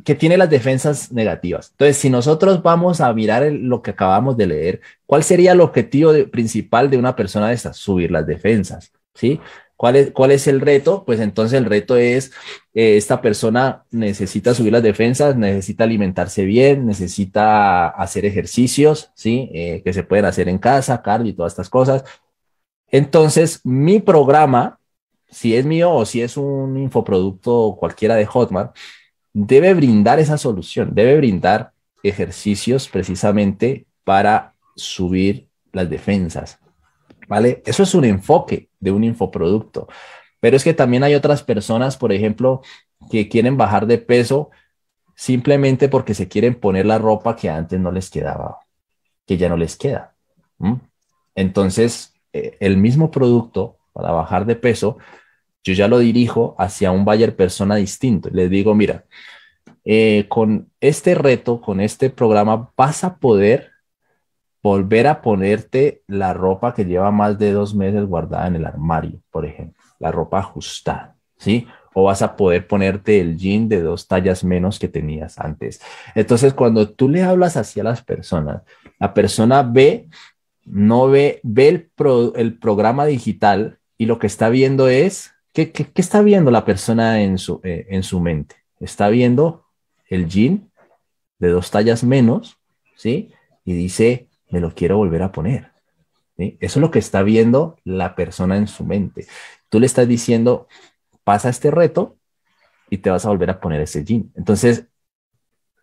que tiene las defensas negativas. Entonces, si nosotros vamos a mirar lo que acabamos de leer, ¿cuál sería el objetivo principal de una persona de estas? Subir las defensas, ¿sí? ¿Cuál es, ¿Cuál es el reto? Pues entonces el reto es, eh, esta persona necesita subir las defensas, necesita alimentarse bien, necesita hacer ejercicios, ¿sí? Eh, que se pueden hacer en casa, cardio y todas estas cosas. Entonces, mi programa, si es mío o si es un infoproducto cualquiera de Hotmart, debe brindar esa solución, debe brindar ejercicios precisamente para subir las defensas. ¿Vale? Eso es un enfoque de un infoproducto. Pero es que también hay otras personas, por ejemplo, que quieren bajar de peso simplemente porque se quieren poner la ropa que antes no les quedaba, que ya no les queda. Entonces, eh, el mismo producto para bajar de peso yo ya lo dirijo hacia un buyer persona distinto. Les digo, mira, eh, con este reto, con este programa, vas a poder volver a ponerte la ropa que lleva más de dos meses guardada en el armario, por ejemplo, la ropa ajustada, ¿sí? O vas a poder ponerte el jean de dos tallas menos que tenías antes. Entonces, cuando tú le hablas así a las personas, la persona ve, no ve, ve el, el programa digital y lo que está viendo es ¿Qué, está viendo la persona en su, eh, en su mente? Está viendo el jean de dos tallas menos, ¿sí? Y dice, me lo quiero volver a poner. Eso es lo que está viendo la persona en su mente. Tú le estás diciendo, pasa este reto y te vas a volver a poner ese jean. Entonces,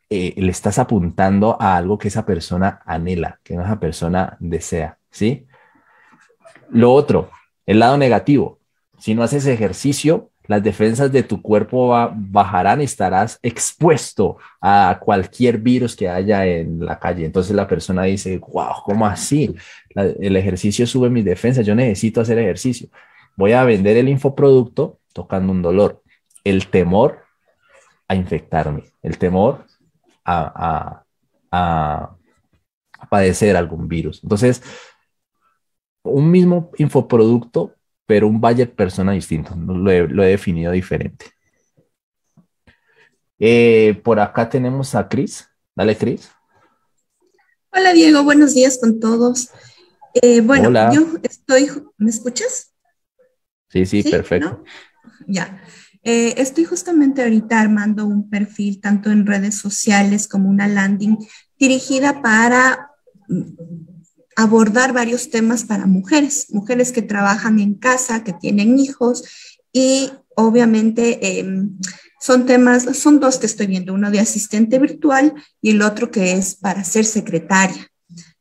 eh, le estás apuntando a algo que esa persona anhela, que esa persona desea, ¿sí? Lo otro, el lado negativo. Si no haces ejercicio, las defensas de tu cuerpo bajarán y estarás expuesto a cualquier virus que haya en la calle. Entonces la persona dice, wow, ¿cómo así? el ejercicio sube mis defensas, yo necesito hacer ejercicio. Voy a vender el infoproducto tocando un dolor, el temor a infectarme, el temor a, a padecer algún virus. Entonces, un mismo infoproducto pero un buyer persona distinto, lo he, definido diferente. Eh, por acá tenemos a Cris. Dale, Cris. Hola, Diego. Buenos días con todos. Eh, bueno, yo estoy. ¿Me escuchas? Sí, sí, perfecto. Ya. Eh, estoy justamente ahorita armando un perfil tanto en redes sociales como una landing dirigida para abordar varios temas para mujeres, mujeres que trabajan en casa, que tienen hijos y obviamente em, son temas, son dos que estoy viendo, uno de asistente virtual y el otro que es para ser secretaria.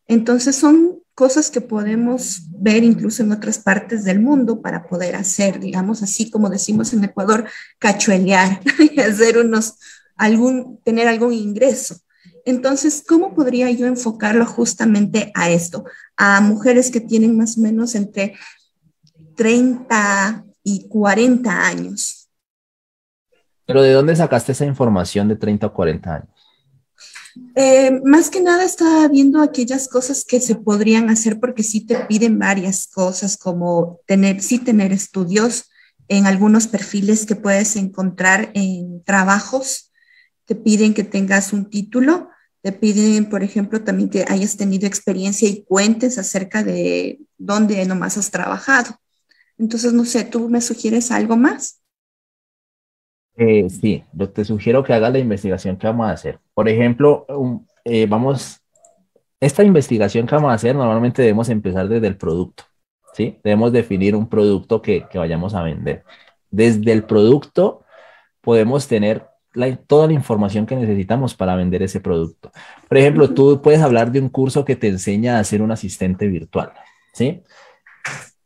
Entonces son cosas que podemos ver incluso en otras partes del mundo para poder hacer, digamos así como decimos en Ecuador, cachuelear y hacer unos, algún, tener algún ingreso. Entonces, ¿cómo podría yo enfocarlo justamente a esto? A mujeres que tienen más o menos entre 30 y 40 años. ¿Pero de dónde sacaste esa información de 30 o 40 años? Eh, más que nada estaba viendo aquellas cosas que se podrían hacer porque sí te piden varias cosas como tener, sí tener estudios en algunos perfiles que puedes encontrar en trabajos, te piden que tengas un título te piden, por ejemplo, también que hayas tenido experiencia y cuentes acerca de dónde nomás has trabajado. Entonces, no sé, ¿tú me sugieres algo más? Eh, sí, yo te sugiero que hagas la investigación que vamos a hacer. Por ejemplo, eh, vamos, esta investigación que vamos a hacer normalmente debemos empezar desde el producto, ¿sí? Debemos definir un producto que, que vayamos a vender. Desde el producto podemos tener toda la información que necesitamos para vender ese producto. Por ejemplo, tú puedes hablar de un curso que te enseña a ser un asistente virtual, ¿sí?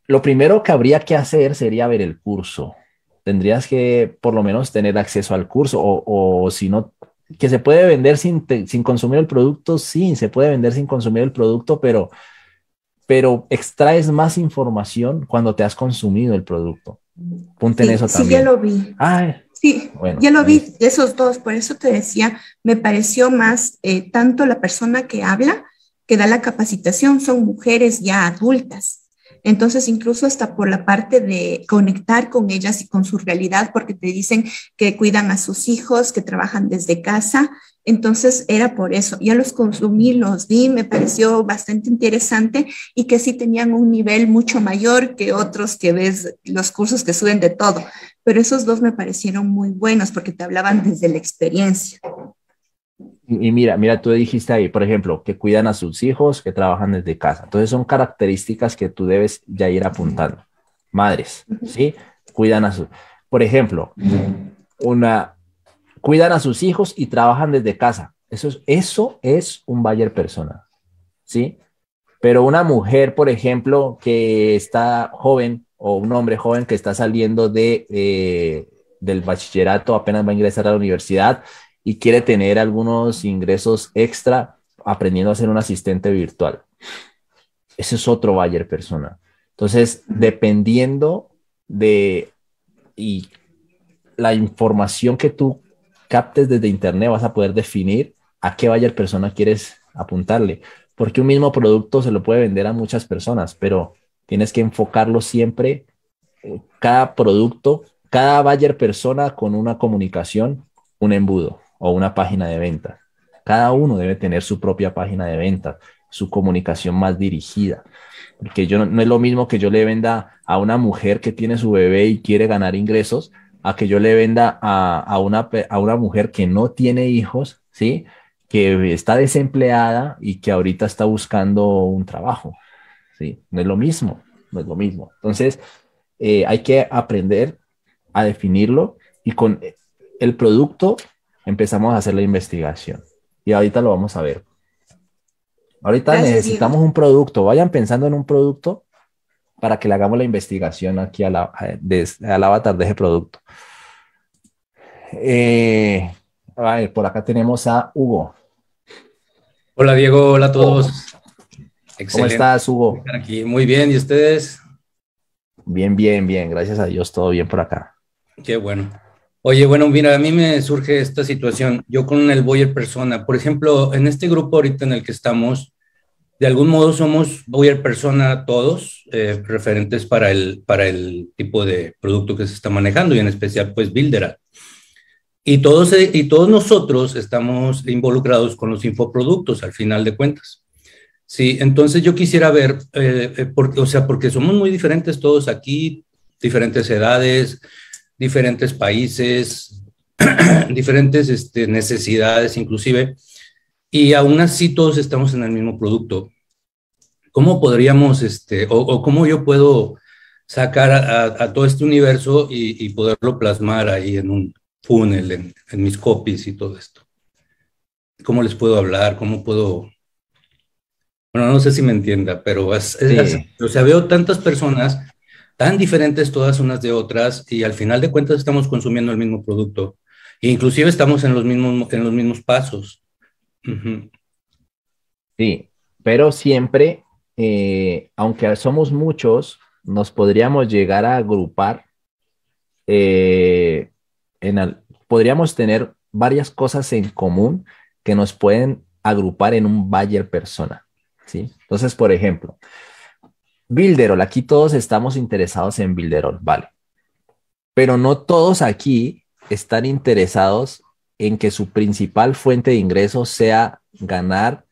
Lo primero que habría que hacer sería ver el curso. Tendrías que por lo menos tener acceso al curso o, si no, que se puede vender sin, sin consumir el producto, sí, se puede vender sin consumir el producto, pero, pero extraes más información cuando te has consumido el producto. Punten eso también. Sí, ya lo vi. Ah, Sí, ya lo vi, esos dos, por eso te decía, me pareció más eh, tanto la persona que habla, que da la capacitación, son mujeres ya adultas. Entonces, incluso hasta por la parte de conectar con ellas y con su realidad, porque te dicen que cuidan a sus hijos, que trabajan desde casa. Entonces, era por eso. Ya los consumí, los vi, me pareció bastante interesante y que sí tenían un nivel mucho mayor que otros que ves los cursos que suben de todo pero esos dos me parecieron muy buenos porque te hablaban desde la experiencia. Y mira, mira, tú dijiste ahí, por ejemplo, que cuidan a sus hijos, que trabajan desde casa. Entonces son características que tú debes ya ir apuntando. Madres, ¿sí? Cuidan a sus... Por ejemplo, una... Cuidan a sus hijos y trabajan desde casa. Eso es, eso es un Bayer persona, ¿sí? Pero una mujer, por ejemplo, que está joven o un hombre joven que está saliendo de, eh, del bachillerato, apenas va a ingresar a la universidad y quiere tener algunos ingresos extra aprendiendo a ser un asistente virtual. Ese es otro Bayer persona. Entonces, dependiendo de y la información que tú captes desde internet, vas a poder definir a qué Bayer persona quieres apuntarle, porque un mismo producto se lo puede vender a muchas personas, pero Tienes que enfocarlo siempre, eh, cada producto, cada buyer persona con una comunicación, un embudo o una página de venta. Cada uno debe tener su propia página de venta, su comunicación más dirigida. Porque yo no, es lo mismo que yo le venda a una mujer que tiene su bebé y quiere ganar ingresos, a que yo le venda a, a, una, mujer que no tiene hijos, ¿sí? que está desempleada y que ahorita está buscando un trabajo. ¿sí? No es lo mismo, no es lo mismo. Entonces, eh, hay que aprender a definirlo y con eh, el producto empezamos a hacer la investigación. Y ahorita lo vamos a ver. Ahorita necesitamos un producto. Vayan pensando en un producto para que le hagamos la investigación aquí al avatar de ese producto. Eh, a por acá tenemos a Hugo. Hola Diego, hola a todos. ¿Cómo estás, Hugo? Aquí. Muy bien, ¿y ustedes? Bien, bien, bien. Gracias a Dios, todo bien por acá. Qué bueno. Oye, bueno, mira, a mí me surge esta situación. Yo con el Boyer persona, por ejemplo, en este grupo ahorita en el que estamos, de algún modo somos Boyer persona todos, eh, referentes para el, para el tipo de producto que se está manejando y en especial pues Builderat. Y todos, eh, y todos nosotros estamos involucrados con los infoproductos al final de cuentas. Sí, entonces yo quisiera ver, eh, eh, o sea, porque somos muy diferentes todos aquí, diferentes edades, diferentes países, diferentes este, necesidades inclusive, y aún así todos estamos en el mismo producto. ¿Cómo podríamos, este, o, cómo yo puedo sacar a, todo este universo y, poderlo plasmar ahí en un funnel, en mis copies y todo esto? ¿Cómo les puedo hablar? ¿Cómo puedo no sé si me entienda, pero veo tantas personas tan diferentes todas unas de otras y al final de cuentas estamos consumiendo el mismo producto. inclusive estamos en los mismos, en los mismos pasos. Sí, pero siempre, eh, aunque somos muchos, nos podríamos llegar a agrupar eh, en podríamos tener varias cosas en común que nos pueden agrupar en un Bayer persona. Entonces, por ejemplo, bilderol aquí todos estamos interesados en bilderol vale. Pero no todos aquí están interesados en que su principal fuente de ingresos sea ganar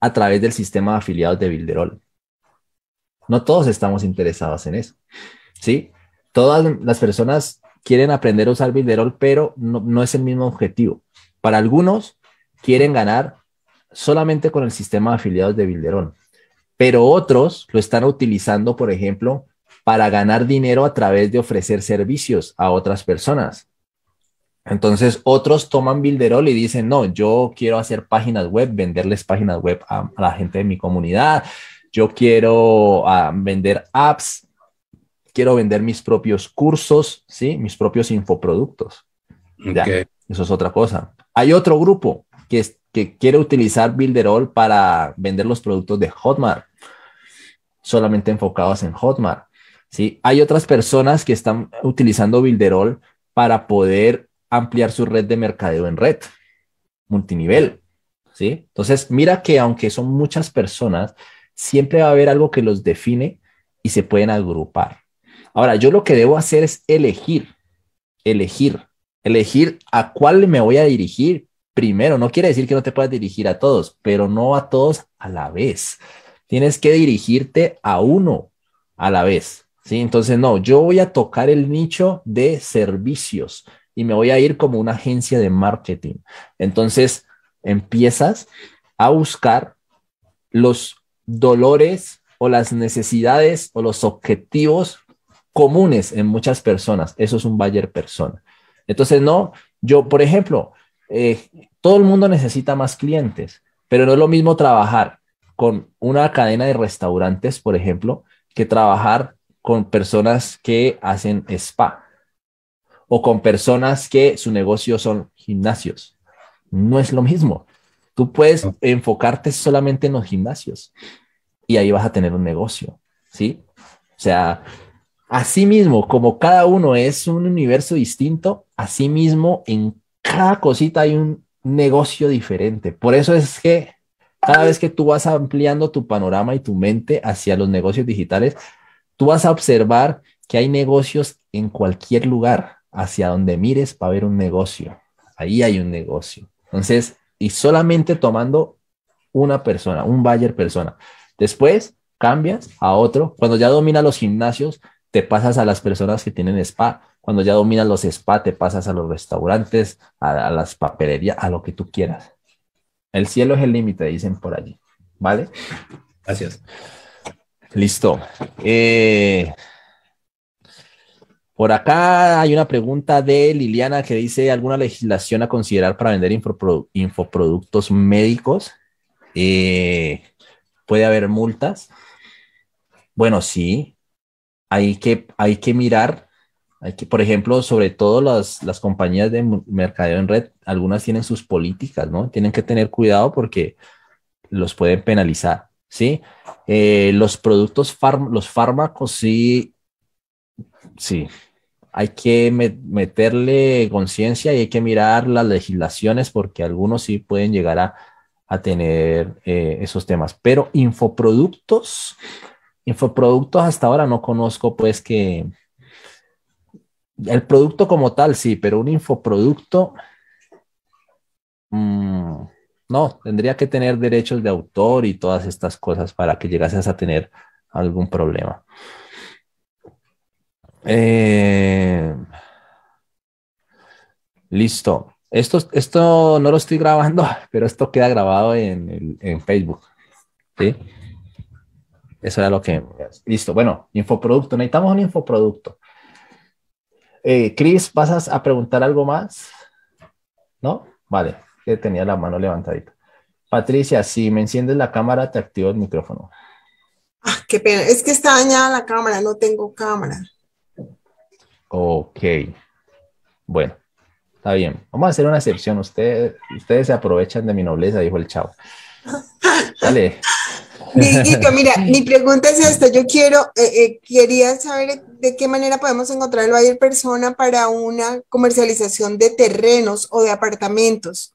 a través del sistema de afiliados de bilderol No todos estamos interesados en eso, ¿sí? Todas las personas quieren aprender a usar Builderol pero no es el mismo objetivo. Para algunos quieren ganar solamente con el sistema de afiliados de Bilderón, pero otros lo están utilizando, por ejemplo, para ganar dinero a través de ofrecer servicios a otras personas. Entonces otros toman bilderol y dicen, no, yo quiero hacer páginas web, venderles páginas web a, la gente de mi comunidad, yo quiero ah, vender apps, quiero vender mis propios cursos, ¿sí? mis propios infoproductos. Ya, eso es otra cosa. Hay otro grupo que, quiere utilizar Builderall para vender los productos de Hotmart, solamente enfocados en Hotmart. ¿sí? Hay otras personas que están utilizando Builderall para poder ampliar su red de mercadeo en red, multinivel. ¿sí? Entonces, mira que aunque son muchas personas, siempre va a haber algo que los define y se pueden agrupar. Ahora, yo lo que debo hacer es elegir, elegir, elegir a cuál me voy a dirigir, primero. No quiere decir que no te puedas dirigir a todos, pero no a todos a la vez. Tienes que dirigirte a uno a la vez. ¿sí? Entonces, no, yo voy a tocar el nicho de servicios y me voy a ir como una agencia de marketing. Entonces, empiezas a buscar los dolores o las necesidades o los objetivos comunes en muchas personas. Eso es un buyer persona. Entonces, no, yo, por ejemplo, eh, todo el mundo necesita más clientes, pero no es lo mismo trabajar con una cadena de restaurantes, por ejemplo, que trabajar con personas que hacen spa o con personas que su negocio son gimnasios. No es lo mismo. Tú puedes enfocarte solamente en los gimnasios y ahí vas a tener un negocio, ¿sí? O sea, así mismo, como cada uno es un universo distinto, así mismo en cada cosita hay un negocio diferente. Por eso es que cada vez que tú vas ampliando tu panorama y tu mente hacia los negocios digitales, tú vas a observar que hay negocios en cualquier lugar. Hacia donde mires para ver un negocio. Ahí hay un negocio. Entonces, y solamente tomando una persona, un buyer persona. Después cambias a otro. Cuando ya domina los gimnasios, te pasas a las personas que tienen spa. Cuando ya dominas los spa, te pasas a los restaurantes, a, las papelerías, a lo que tú quieras. El cielo es el límite, dicen por allí. ¿Vale? Gracias. Listo. Eh, por acá hay una pregunta de Liliana que dice, ¿alguna legislación a considerar para vender infoproductos médicos? Eh, ¿Puede haber multas? Bueno, sí. Hay que, hay que mirar hay que, por ejemplo, sobre todo las, las compañías de mercadeo en red, algunas tienen sus políticas, ¿no? Tienen que tener cuidado porque los pueden penalizar, ¿sí? Eh, los productos, los fármacos, sí, sí, hay que meterle conciencia y hay que mirar las legislaciones porque algunos sí pueden llegar a, tener eh, esos temas. Pero infoproductos, infoproductos hasta ahora no conozco pues que, el producto como tal, sí, pero un infoproducto. Mm, no, tendría que tener derechos de autor y todas estas cosas para que llegases a tener algún problema. Eh, listo. Esto, esto no lo estoy grabando, pero esto queda grabado en, en Facebook. ¿sí? Eso era lo que. Listo. Bueno, infoproducto. Necesitamos un infoproducto. Cris, eh, Chris, ¿vas a preguntar algo más? ¿No? Vale, que tenía la mano levantadita. Patricia, si me enciendes la cámara, te activo el micrófono. Ah, qué pena. Es que está dañada la cámara, no tengo cámara. Ok. Bueno, está bien. Vamos a hacer una excepción. Ustedes, ustedes se aprovechan de mi nobleza, dijo el chavo. Dale. mira, mi pregunta es esta. Yo quiero, eh, eh, quería saber de qué manera podemos encontrar el buyer persona para una comercialización de terrenos o de apartamentos.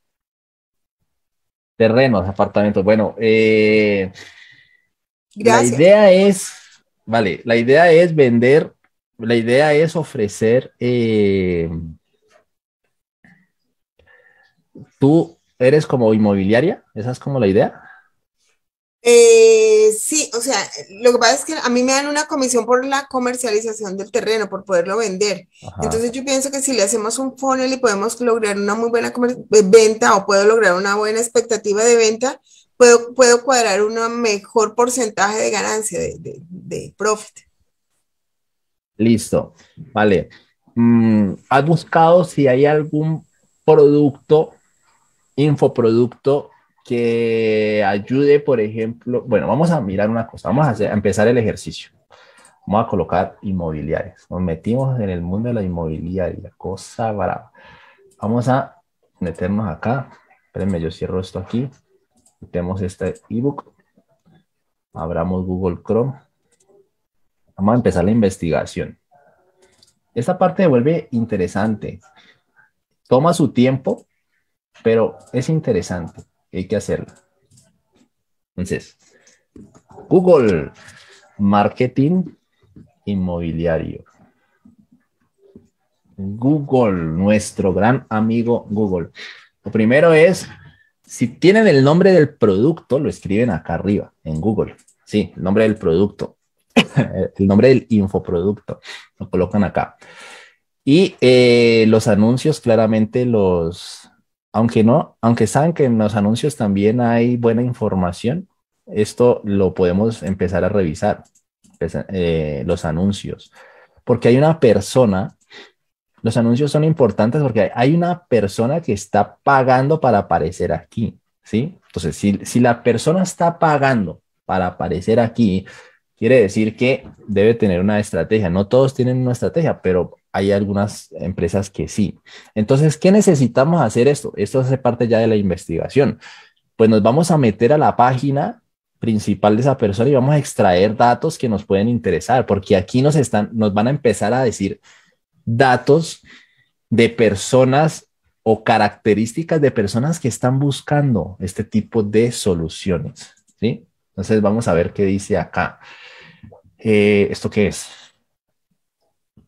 Terrenos, apartamentos. Bueno, eh, la idea es, vale, la idea es vender, la idea es ofrecer, eh, tú eres como inmobiliaria, esa es como la idea. Eh, sí, o sea, lo que pasa es que a mí me dan una comisión por la comercialización del terreno, por poderlo vender. Entonces yo pienso que si le hacemos un funnel y podemos lograr una muy buena eh, venta o puedo lograr una buena expectativa de venta, puedo, puedo cuadrar un mejor porcentaje de ganancia, de, de profit. Listo, vale. Mm, ¿Has buscado si hay algún producto, infoproducto que ayude, por ejemplo, bueno, vamos a mirar una cosa, vamos a, empezar el ejercicio. Vamos a colocar inmobiliarias. Nos metimos en el mundo de la inmobiliaria, cosa brava. Vamos a meternos acá. Espérenme, yo cierro esto aquí. Metemos este ebook. Abramos Google Chrome. Vamos a empezar la investigación. Esta parte vuelve interesante. Toma su tiempo, pero es interesante hay que hacerlo. Entonces, Google, marketing inmobiliario. Google, nuestro gran amigo Google. Lo primero es, si tienen el nombre del producto, lo escriben acá arriba, en Google. Sí, el nombre del producto. el nombre del infoproducto. Lo colocan acá. Y eh, los anuncios claramente los, aunque no, aunque saben que en los anuncios también hay buena información, esto lo podemos empezar a revisar, pues, eh, los anuncios, porque hay una persona, los anuncios son importantes porque hay una persona que está pagando para aparecer aquí, ¿sí? Entonces, si, si la persona está pagando para aparecer aquí, quiere decir que debe tener una estrategia. No todos tienen una estrategia, pero hay algunas empresas que sí. Entonces, ¿qué necesitamos hacer esto? Esto hace parte ya de la investigación. Pues nos vamos a meter a la página principal de esa persona y vamos a extraer datos que nos pueden interesar, porque aquí nos están, nos van a empezar a decir datos de personas o características de personas que están buscando este tipo de soluciones, ¿sí? Entonces vamos a ver qué dice acá. Eh, ¿Esto qué es?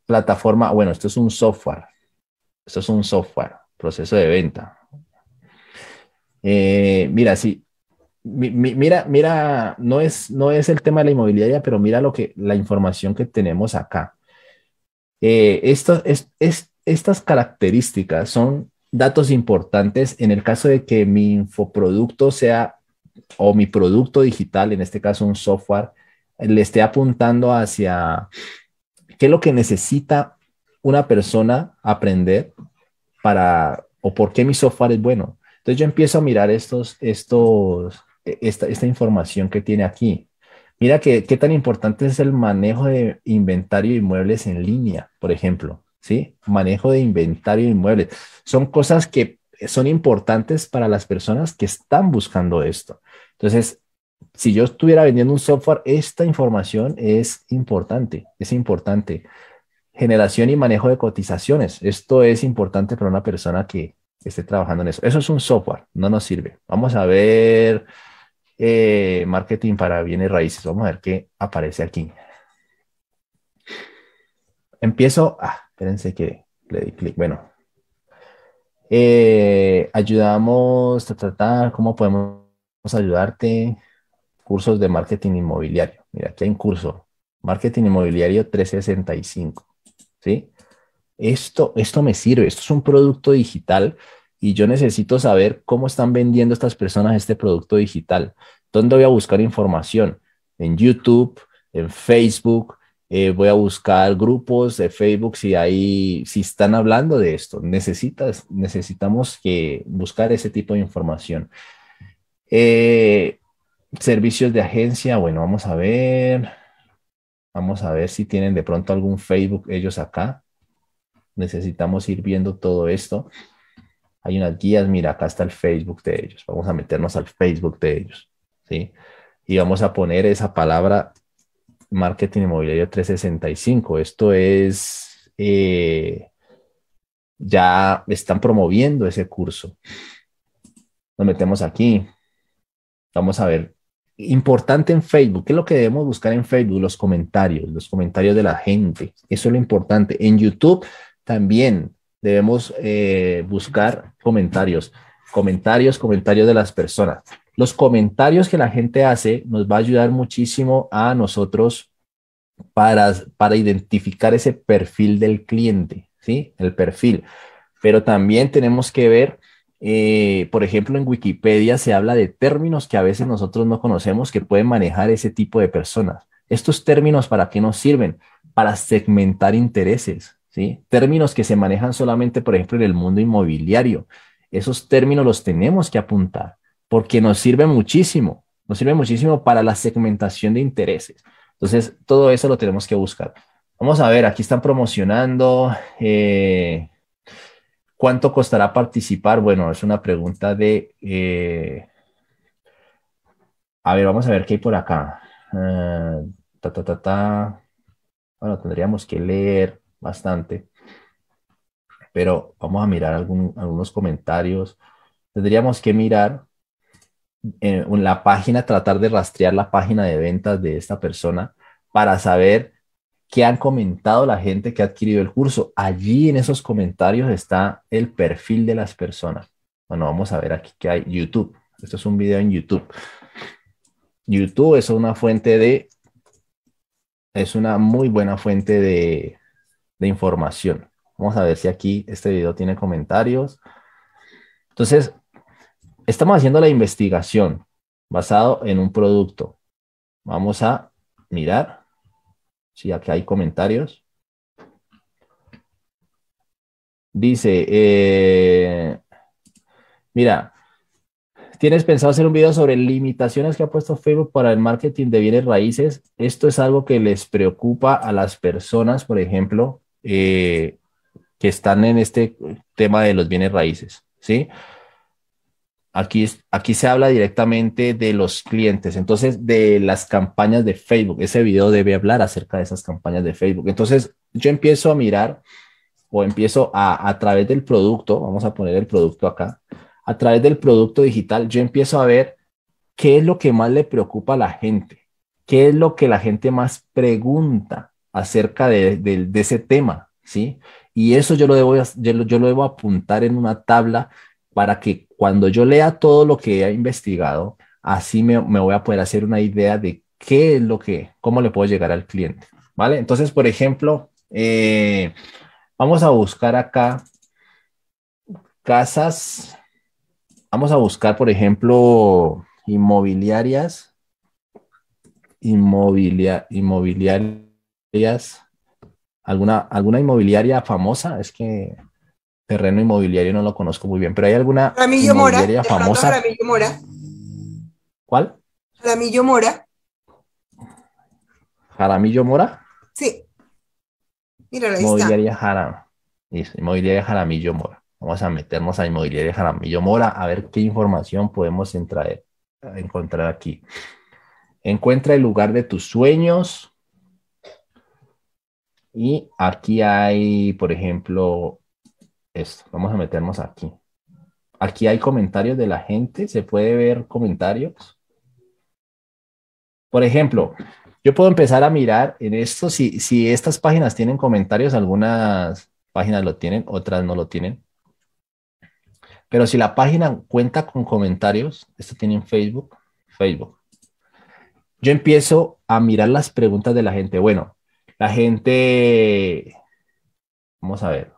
plataforma, bueno, esto es un software, esto es un software, proceso de venta. Eh, mira, sí, mira, mira, no es, no es el tema de la inmobiliaria, pero mira lo que, la información que tenemos acá. Eh, esto, es, estas características son datos importantes en el caso de que mi infoproducto sea o mi producto digital, en este caso un software, le esté apuntando hacia ¿Qué es lo que necesita una persona aprender para, o por qué mi software es bueno? Entonces yo empiezo a mirar estos, estos, e, esta, esta información que tiene aquí. Mira qué tan importante es el manejo de inventario de inmuebles en línea, por ejemplo, ¿sí? Manejo de inventario de inmuebles. Son cosas que son importantes para las personas que están buscando esto. Entonces, si yo estuviera vendiendo un software, esta información es importante, es importante. Generación y manejo de cotizaciones. Esto es importante para una persona que esté trabajando en eso. Eso es un software, no nos sirve. Vamos a ver eh, marketing para bienes raíces. Vamos a ver qué aparece aquí. Empiezo. Ah, espérense que le di clic. Bueno. Eh, ayudamos ayudamos, tratar, ¿cómo podemos ayudarte? cursos de marketing inmobiliario. Mira, aquí hay un curso, marketing inmobiliario 365, ¿sí? Esto, esto me sirve, esto es un producto digital y yo necesito saber cómo están vendiendo estas personas este producto digital. ¿Dónde voy a buscar información? En YouTube, en Facebook, eh, voy a buscar grupos de Facebook si ahí, si están hablando de esto. Necesitas, necesitamos que buscar ese tipo de información. Eh, Servicios de agencia, bueno, vamos a ver. Vamos a ver si tienen de pronto algún Facebook ellos acá. Necesitamos ir viendo todo esto. Hay unas guías, mira, acá está el Facebook de ellos. Vamos a meternos al Facebook de ellos, ¿sí? Y vamos a poner esa palabra marketing inmobiliario 365. Esto es, eh, ya están promoviendo ese curso. Nos metemos aquí. Vamos a ver importante en Facebook, ¿qué es lo que debemos buscar en Facebook? Los comentarios, los comentarios de la gente. Eso es lo importante. En YouTube también debemos eh, buscar comentarios, comentarios, comentarios de las personas. Los comentarios que la gente hace nos va a ayudar muchísimo a nosotros para, para identificar ese perfil del cliente, ¿sí? El perfil. Pero también tenemos que ver eh, por ejemplo, en Wikipedia se habla de términos que a veces nosotros no conocemos que pueden manejar ese tipo de personas. Estos términos, ¿para qué nos sirven? Para segmentar intereses, ¿sí? Términos que se manejan solamente, por ejemplo, en el mundo inmobiliario. Esos términos los tenemos que apuntar porque nos sirve muchísimo, nos sirve muchísimo para la segmentación de intereses. Entonces, todo eso lo tenemos que buscar. Vamos a ver, aquí están promocionando. Eh, ¿Cuánto costará participar? Bueno, es una pregunta de... Eh, a ver, vamos a ver qué hay por acá. Eh, ta, ta, bueno, tendríamos que leer bastante, pero vamos a mirar algunos comentarios. Tendríamos que mirar en eh, la página, tratar de rastrear la página de ventas de esta persona para saber que han comentado la gente que ha adquirido el curso. Allí en esos comentarios está el perfil de las personas. Bueno, vamos a ver aquí que hay YouTube. Esto es un video en YouTube. YouTube es una fuente de, es una muy buena fuente de, de información. Vamos a ver si aquí este video tiene comentarios. Entonces, estamos haciendo la investigación basado en un producto. Vamos a mirar si hay comentarios. Dice, eh, mira, ¿tienes pensado hacer un video sobre limitaciones que ha puesto Facebook para el marketing de bienes raíces? Esto es algo que les preocupa a las personas, por ejemplo, eh, que están en este tema de los bienes raíces, ¿sí? sí Aquí, aquí se habla directamente de los clientes, entonces de las campañas de Facebook. Ese video debe hablar acerca de esas campañas de Facebook. Entonces yo empiezo a mirar o empiezo a, a través del producto, vamos a poner el producto acá, a través del producto digital, yo empiezo a ver qué es lo que más le preocupa a la gente, qué es lo que la gente más pregunta acerca de, de ese tema, ¿sí? Y eso yo lo, debo, yo lo debo apuntar en una tabla para que cuando yo lea todo lo que he investigado, así me, voy a poder hacer una idea de qué es lo que, cómo le puedo llegar al cliente, ¿vale? Entonces, por ejemplo, eh, vamos a buscar acá casas, vamos a buscar, por ejemplo, inmobiliarias, inmobiliaria inmobiliarias, alguna, alguna inmobiliaria famosa, es que terreno inmobiliario no lo conozco muy bien, pero hay alguna inmobiliaria famosa. ¿Cuál? Ramillo Mora. Jaramillo Mora. Sí. Mira, ahí inmobiliaria Jaram. Inmobiliaria Jaramillo Mora. Vamos a meternos a Inmobiliaria Jaramillo Mora a ver qué información podemos encontrar aquí. Encuentra el lugar de tus sueños. Y aquí hay, por ejemplo, esto. Vamos a meternos aquí. Aquí hay comentarios de la gente, se puede ver comentarios. Por ejemplo, yo puedo empezar a mirar en esto si, si estas páginas tienen comentarios, algunas páginas lo tienen, otras no lo tienen. Pero si la página cuenta con comentarios, esto tiene en Facebook, Facebook. Yo empiezo a mirar las preguntas de la gente. Bueno, la gente, vamos a ver,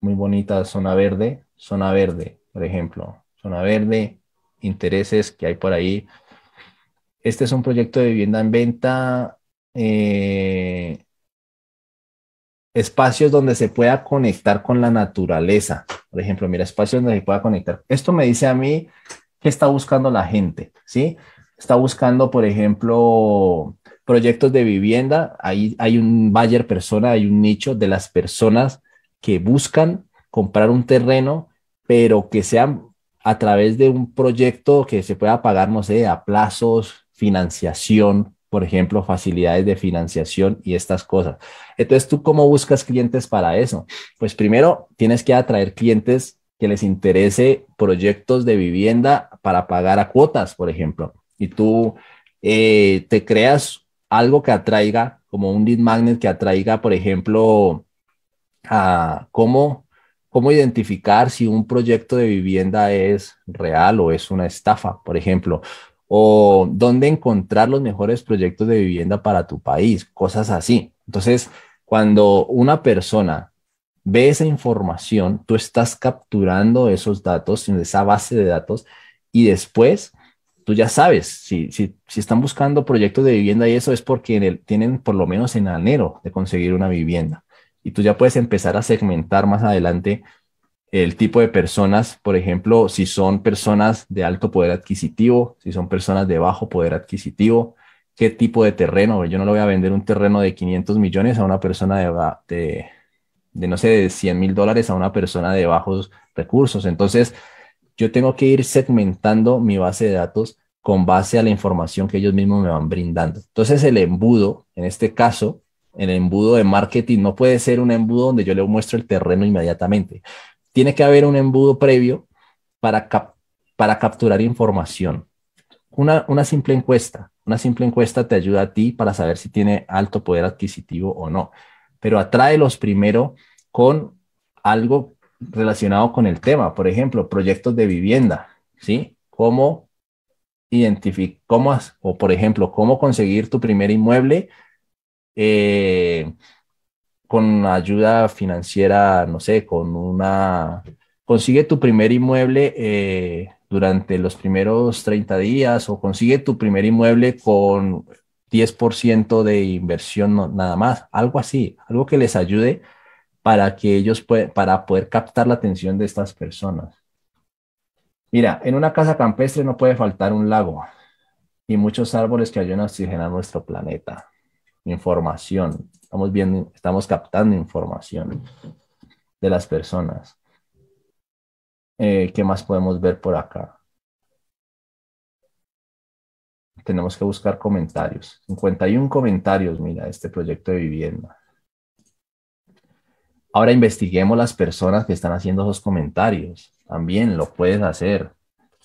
muy bonita zona verde, zona verde, por ejemplo, zona verde, intereses que hay por ahí. Este es un proyecto de vivienda en venta, eh, espacios donde se pueda conectar con la naturaleza, por ejemplo, mira, espacios donde se pueda conectar. Esto me dice a mí qué está buscando la gente, ¿sí? Está buscando, por ejemplo, proyectos de vivienda, ahí hay un buyer persona, hay un nicho de las personas que buscan comprar un terreno, pero que sean a través de un proyecto que se pueda pagar, no sé, a plazos, financiación, por ejemplo, facilidades de financiación y estas cosas. Entonces, ¿tú cómo buscas clientes para eso? Pues primero, tienes que atraer clientes que les interese proyectos de vivienda para pagar a cuotas, por ejemplo. Y tú eh, te creas algo que atraiga, como un lead magnet que atraiga, por ejemplo, a cómo, cómo identificar si un proyecto de vivienda es real o es una estafa, por ejemplo, o dónde encontrar los mejores proyectos de vivienda para tu país, cosas así. Entonces, cuando una persona ve esa información, tú estás capturando esos datos en esa base de datos y después tú ya sabes, si, si, están buscando proyectos de vivienda y eso es porque tienen por lo menos en enero de conseguir una vivienda y tú ya puedes empezar a segmentar más adelante el tipo de personas, por ejemplo, si son personas de alto poder adquisitivo, si son personas de bajo poder adquisitivo, qué tipo de terreno. Yo no le voy a vender un terreno de 500 millones a una persona de, de, de no sé, de 100 mil dólares a una persona de bajos recursos. Entonces, yo tengo que ir segmentando mi base de datos con base a la información que ellos mismos me van brindando. Entonces, el embudo, en este caso, el embudo de marketing no puede ser un embudo donde yo le muestro el terreno inmediatamente. Tiene que haber un embudo previo para, para capturar información. Una, simple encuesta, una simple encuesta te ayuda a ti para saber si tiene alto poder adquisitivo o no, pero atrae los primero con algo relacionado con el tema, por ejemplo, proyectos de vivienda, ¿sí? ¿Cómo identificar, cómo, o por ejemplo, cómo conseguir tu primer inmueble eh, con ayuda financiera, no sé, con una... Consigue tu primer inmueble eh, durante los primeros 30 días o consigue tu primer inmueble con 10% de inversión nada más, algo así, algo que les ayude para que ellos puedan, para poder captar la atención de estas personas. Mira, en una casa campestre no puede faltar un lago y muchos árboles que ayuden a oxigenar nuestro planeta información. Estamos viendo, estamos captando información de las personas. Eh, ¿Qué más podemos ver por acá? Tenemos que buscar comentarios. 51 comentarios, mira, este proyecto de vivienda. Ahora investiguemos las personas que están haciendo esos comentarios. También lo puedes hacer.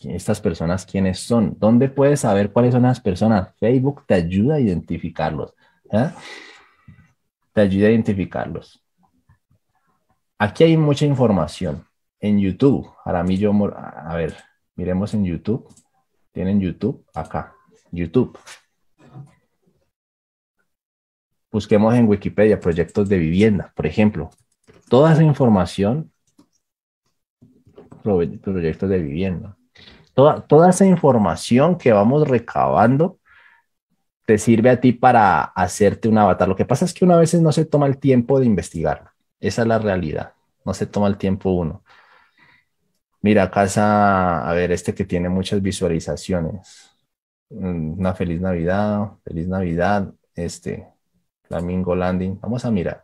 Estas personas, ¿quiénes son? ¿Dónde puedes saber cuáles son las personas? Facebook te ayuda a identificarlos te ayude a identificarlos. Aquí hay mucha información en YouTube. Ahora yo a ver, miremos en YouTube. Tienen YouTube acá. YouTube. Busquemos en Wikipedia proyectos de vivienda, por ejemplo. Toda esa información, proyectos de vivienda. Toda, toda esa información que vamos recabando te sirve a ti para hacerte un avatar. Lo que pasa es que una veces no se toma el tiempo de investigar, Esa es la realidad. No se toma el tiempo uno. Mira, casa, a ver, este que tiene muchas visualizaciones. Mm, una feliz Navidad, feliz Navidad, este, Flamingo Landing. Vamos a mirar.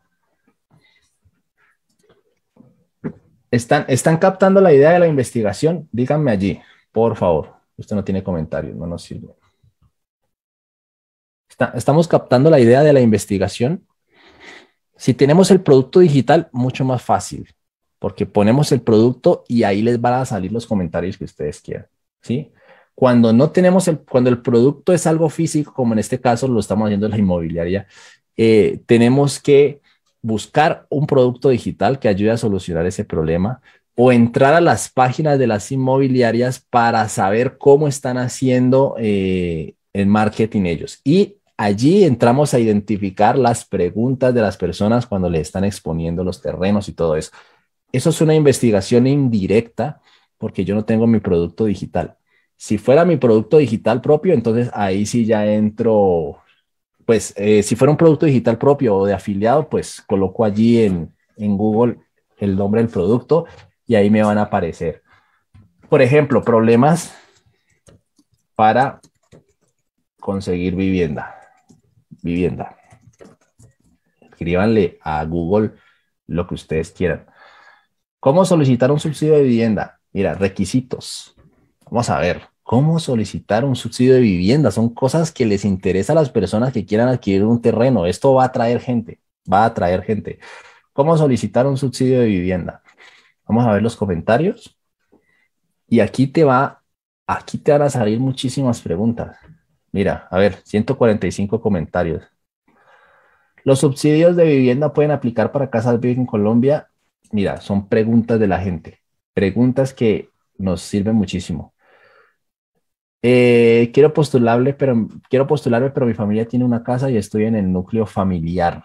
¿Están, ¿Están captando la idea de la investigación? Díganme allí, por favor. Usted no tiene comentarios, no nos sirve estamos captando la idea de la investigación. Si tenemos el producto digital, mucho más fácil, porque ponemos el producto y ahí les van a salir los comentarios que ustedes quieran, ¿sí? Cuando no tenemos el, cuando el producto es algo físico, como en este caso lo estamos haciendo en la inmobiliaria, eh, tenemos que buscar un producto digital que ayude a solucionar ese problema o entrar a las páginas de las inmobiliarias para saber cómo están haciendo eh, el marketing ellos y Allí entramos a identificar las preguntas de las personas cuando le están exponiendo los terrenos y todo eso. Eso es una investigación indirecta porque yo no tengo mi producto digital. Si fuera mi producto digital propio, entonces ahí sí ya entro, pues eh, si fuera un producto digital propio o de afiliado, pues coloco allí en Google el nombre del producto y ahí me van a aparecer. Por ejemplo, problemas para conseguir vivienda vivienda. Escríbanle a Google lo que ustedes quieran. ¿Cómo solicitar un subsidio de vivienda? Mira, requisitos. Vamos a ver, ¿cómo solicitar un subsidio de vivienda? Son cosas que les interesa a las personas que quieran adquirir un terreno. Esto va a atraer gente, va a atraer gente. ¿Cómo solicitar un subsidio de vivienda? Vamos a ver los comentarios. Y aquí te va, aquí te van a salir muchísimas preguntas. Mira, a ver, 145 comentarios. ¿Los subsidios de vivienda pueden aplicar para casas viviendas en Colombia? Mira, son preguntas de la gente, preguntas que nos sirven muchísimo. Eh, quiero postularle, pero quiero postularme, pero mi familia tiene una casa y estoy en el núcleo familiar.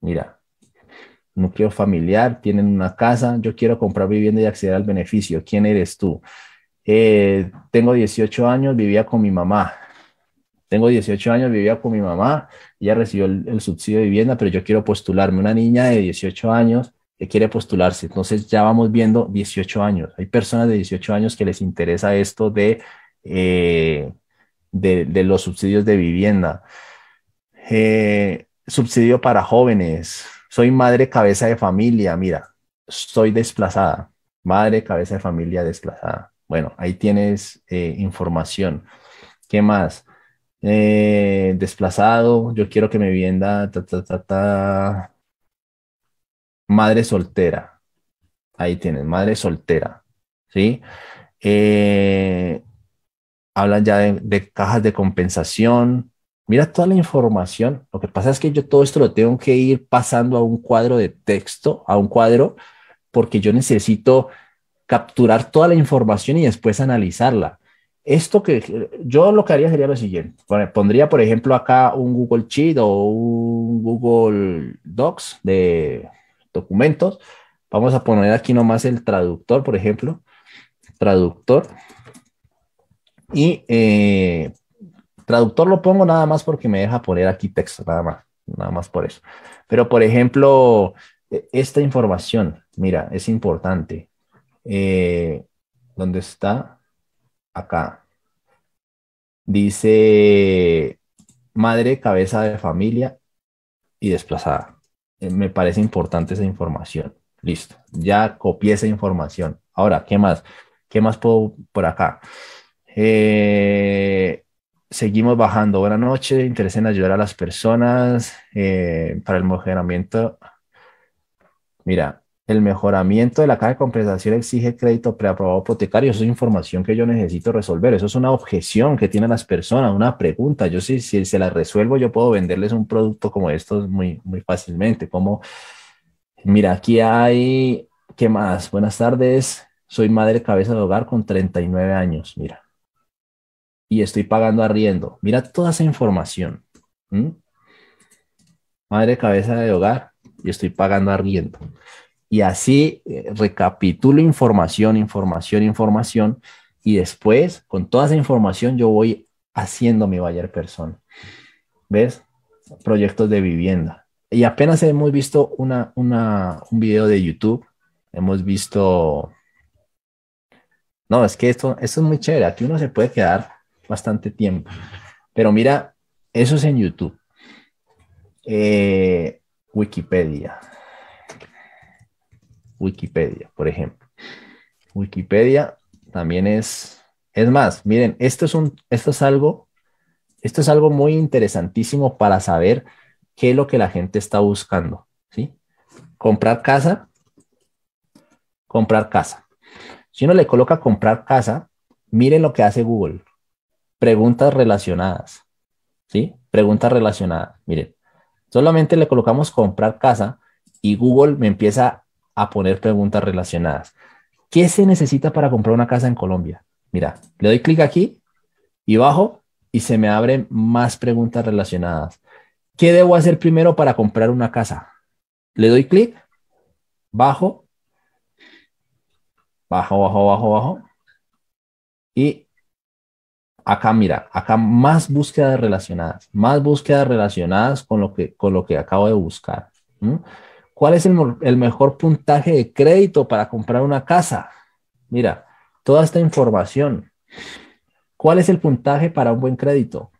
Mira, núcleo familiar, tienen una casa, yo quiero comprar vivienda y acceder al beneficio. ¿Quién eres tú? Eh, tengo 18 años, vivía con mi mamá. Tengo 18 años, vivía con mi mamá, ella recibió el, subsidio de vivienda, pero yo quiero postularme. Una niña de 18 años que quiere postularse. Entonces ya vamos viendo 18 años. Hay personas de 18 años que les interesa esto de, eh, de, los subsidios de vivienda. Eh, subsidio para jóvenes. Soy madre cabeza de familia. Mira, soy desplazada. Madre cabeza de familia desplazada. Bueno, ahí tienes eh, información. ¿Qué más? Eh, desplazado, yo quiero que me vienda, madre soltera. Ahí tienes, madre soltera, ¿sí? Eh, hablan ya de cajas de compensación, Mira toda la información. Lo que pasa es que yo todo esto lo tengo que ir pasando a un cuadro de texto, a un cuadro, porque yo necesito capturar toda la información y después analizarla esto que yo lo que haría sería lo siguiente. pondría, por ejemplo, acá un Google Sheet o un Google Docs de documentos. Vamos a poner aquí nomás el traductor, por ejemplo. Traductor. Y eh, traductor lo pongo nada más porque me deja poner aquí texto, nada más. Nada más por eso. Pero, por ejemplo, e, esta información, mira, es importante. Eh, ¿Dónde está? acá. Dice madre, cabeza de familia y desplazada. Eh, me parece importante esa información. Listo, ya copié esa información. Ahora, ¿qué más? ¿Qué más puedo por acá? Eh, seguimos bajando. Buenas noches, interés en ayudar a las personas eh, para el mejoramiento. Mira, el mejoramiento de la caja de compensación exige crédito preaprobado hipotecario. Eso es información que yo necesito resolver. Eso es una objeción que tienen las personas, una pregunta. Yo sí, si, se la resuelvo, yo puedo venderles un producto como estos muy, muy fácilmente. Como, mira, aquí hay, ¿qué más? Buenas tardes. Soy madre cabeza de hogar con 39 años, mira. Y estoy pagando arriendo. Mira toda esa información. Madre cabeza de hogar y estoy pagando arriendo. Y así eh, recapitulo información, información, información. Y después, con toda esa información, yo voy haciendo mi Bayer persona. ¿Ves? Proyectos de vivienda. Y apenas hemos visto un video de YouTube. Hemos visto... No, es que esto, esto es muy chévere. Aquí uno se puede quedar bastante tiempo. Pero mira, eso es en YouTube. Eh, Wikipedia. Wikipedia, por ejemplo. Wikipedia también es, es más, miren, esto es, un, esto es algo, esto es algo muy interesantísimo para saber qué es lo que la gente está buscando, ¿sí? Comprar casa, comprar casa. Si uno le coloca comprar casa, miren lo que hace Google. Preguntas relacionadas, ¿sí? Preguntas relacionadas, miren. Solamente le colocamos comprar casa y Google me empieza a poner preguntas relacionadas. ¿Qué se necesita para comprar una casa en Colombia? Mira, le doy clic aquí y bajo y se me abren más preguntas relacionadas. ¿Qué debo hacer primero para comprar una casa? Le doy clic, bajo, bajo, bajo, bajo, bajo. Y acá, mira, acá más búsquedas relacionadas, más búsquedas relacionadas con lo que, con lo que acabo de buscar. ¿Cuál es el, mejor puntaje de crédito para comprar una casa? Mira, toda esta información. ¿Cuál es el puntaje para un buen crédito?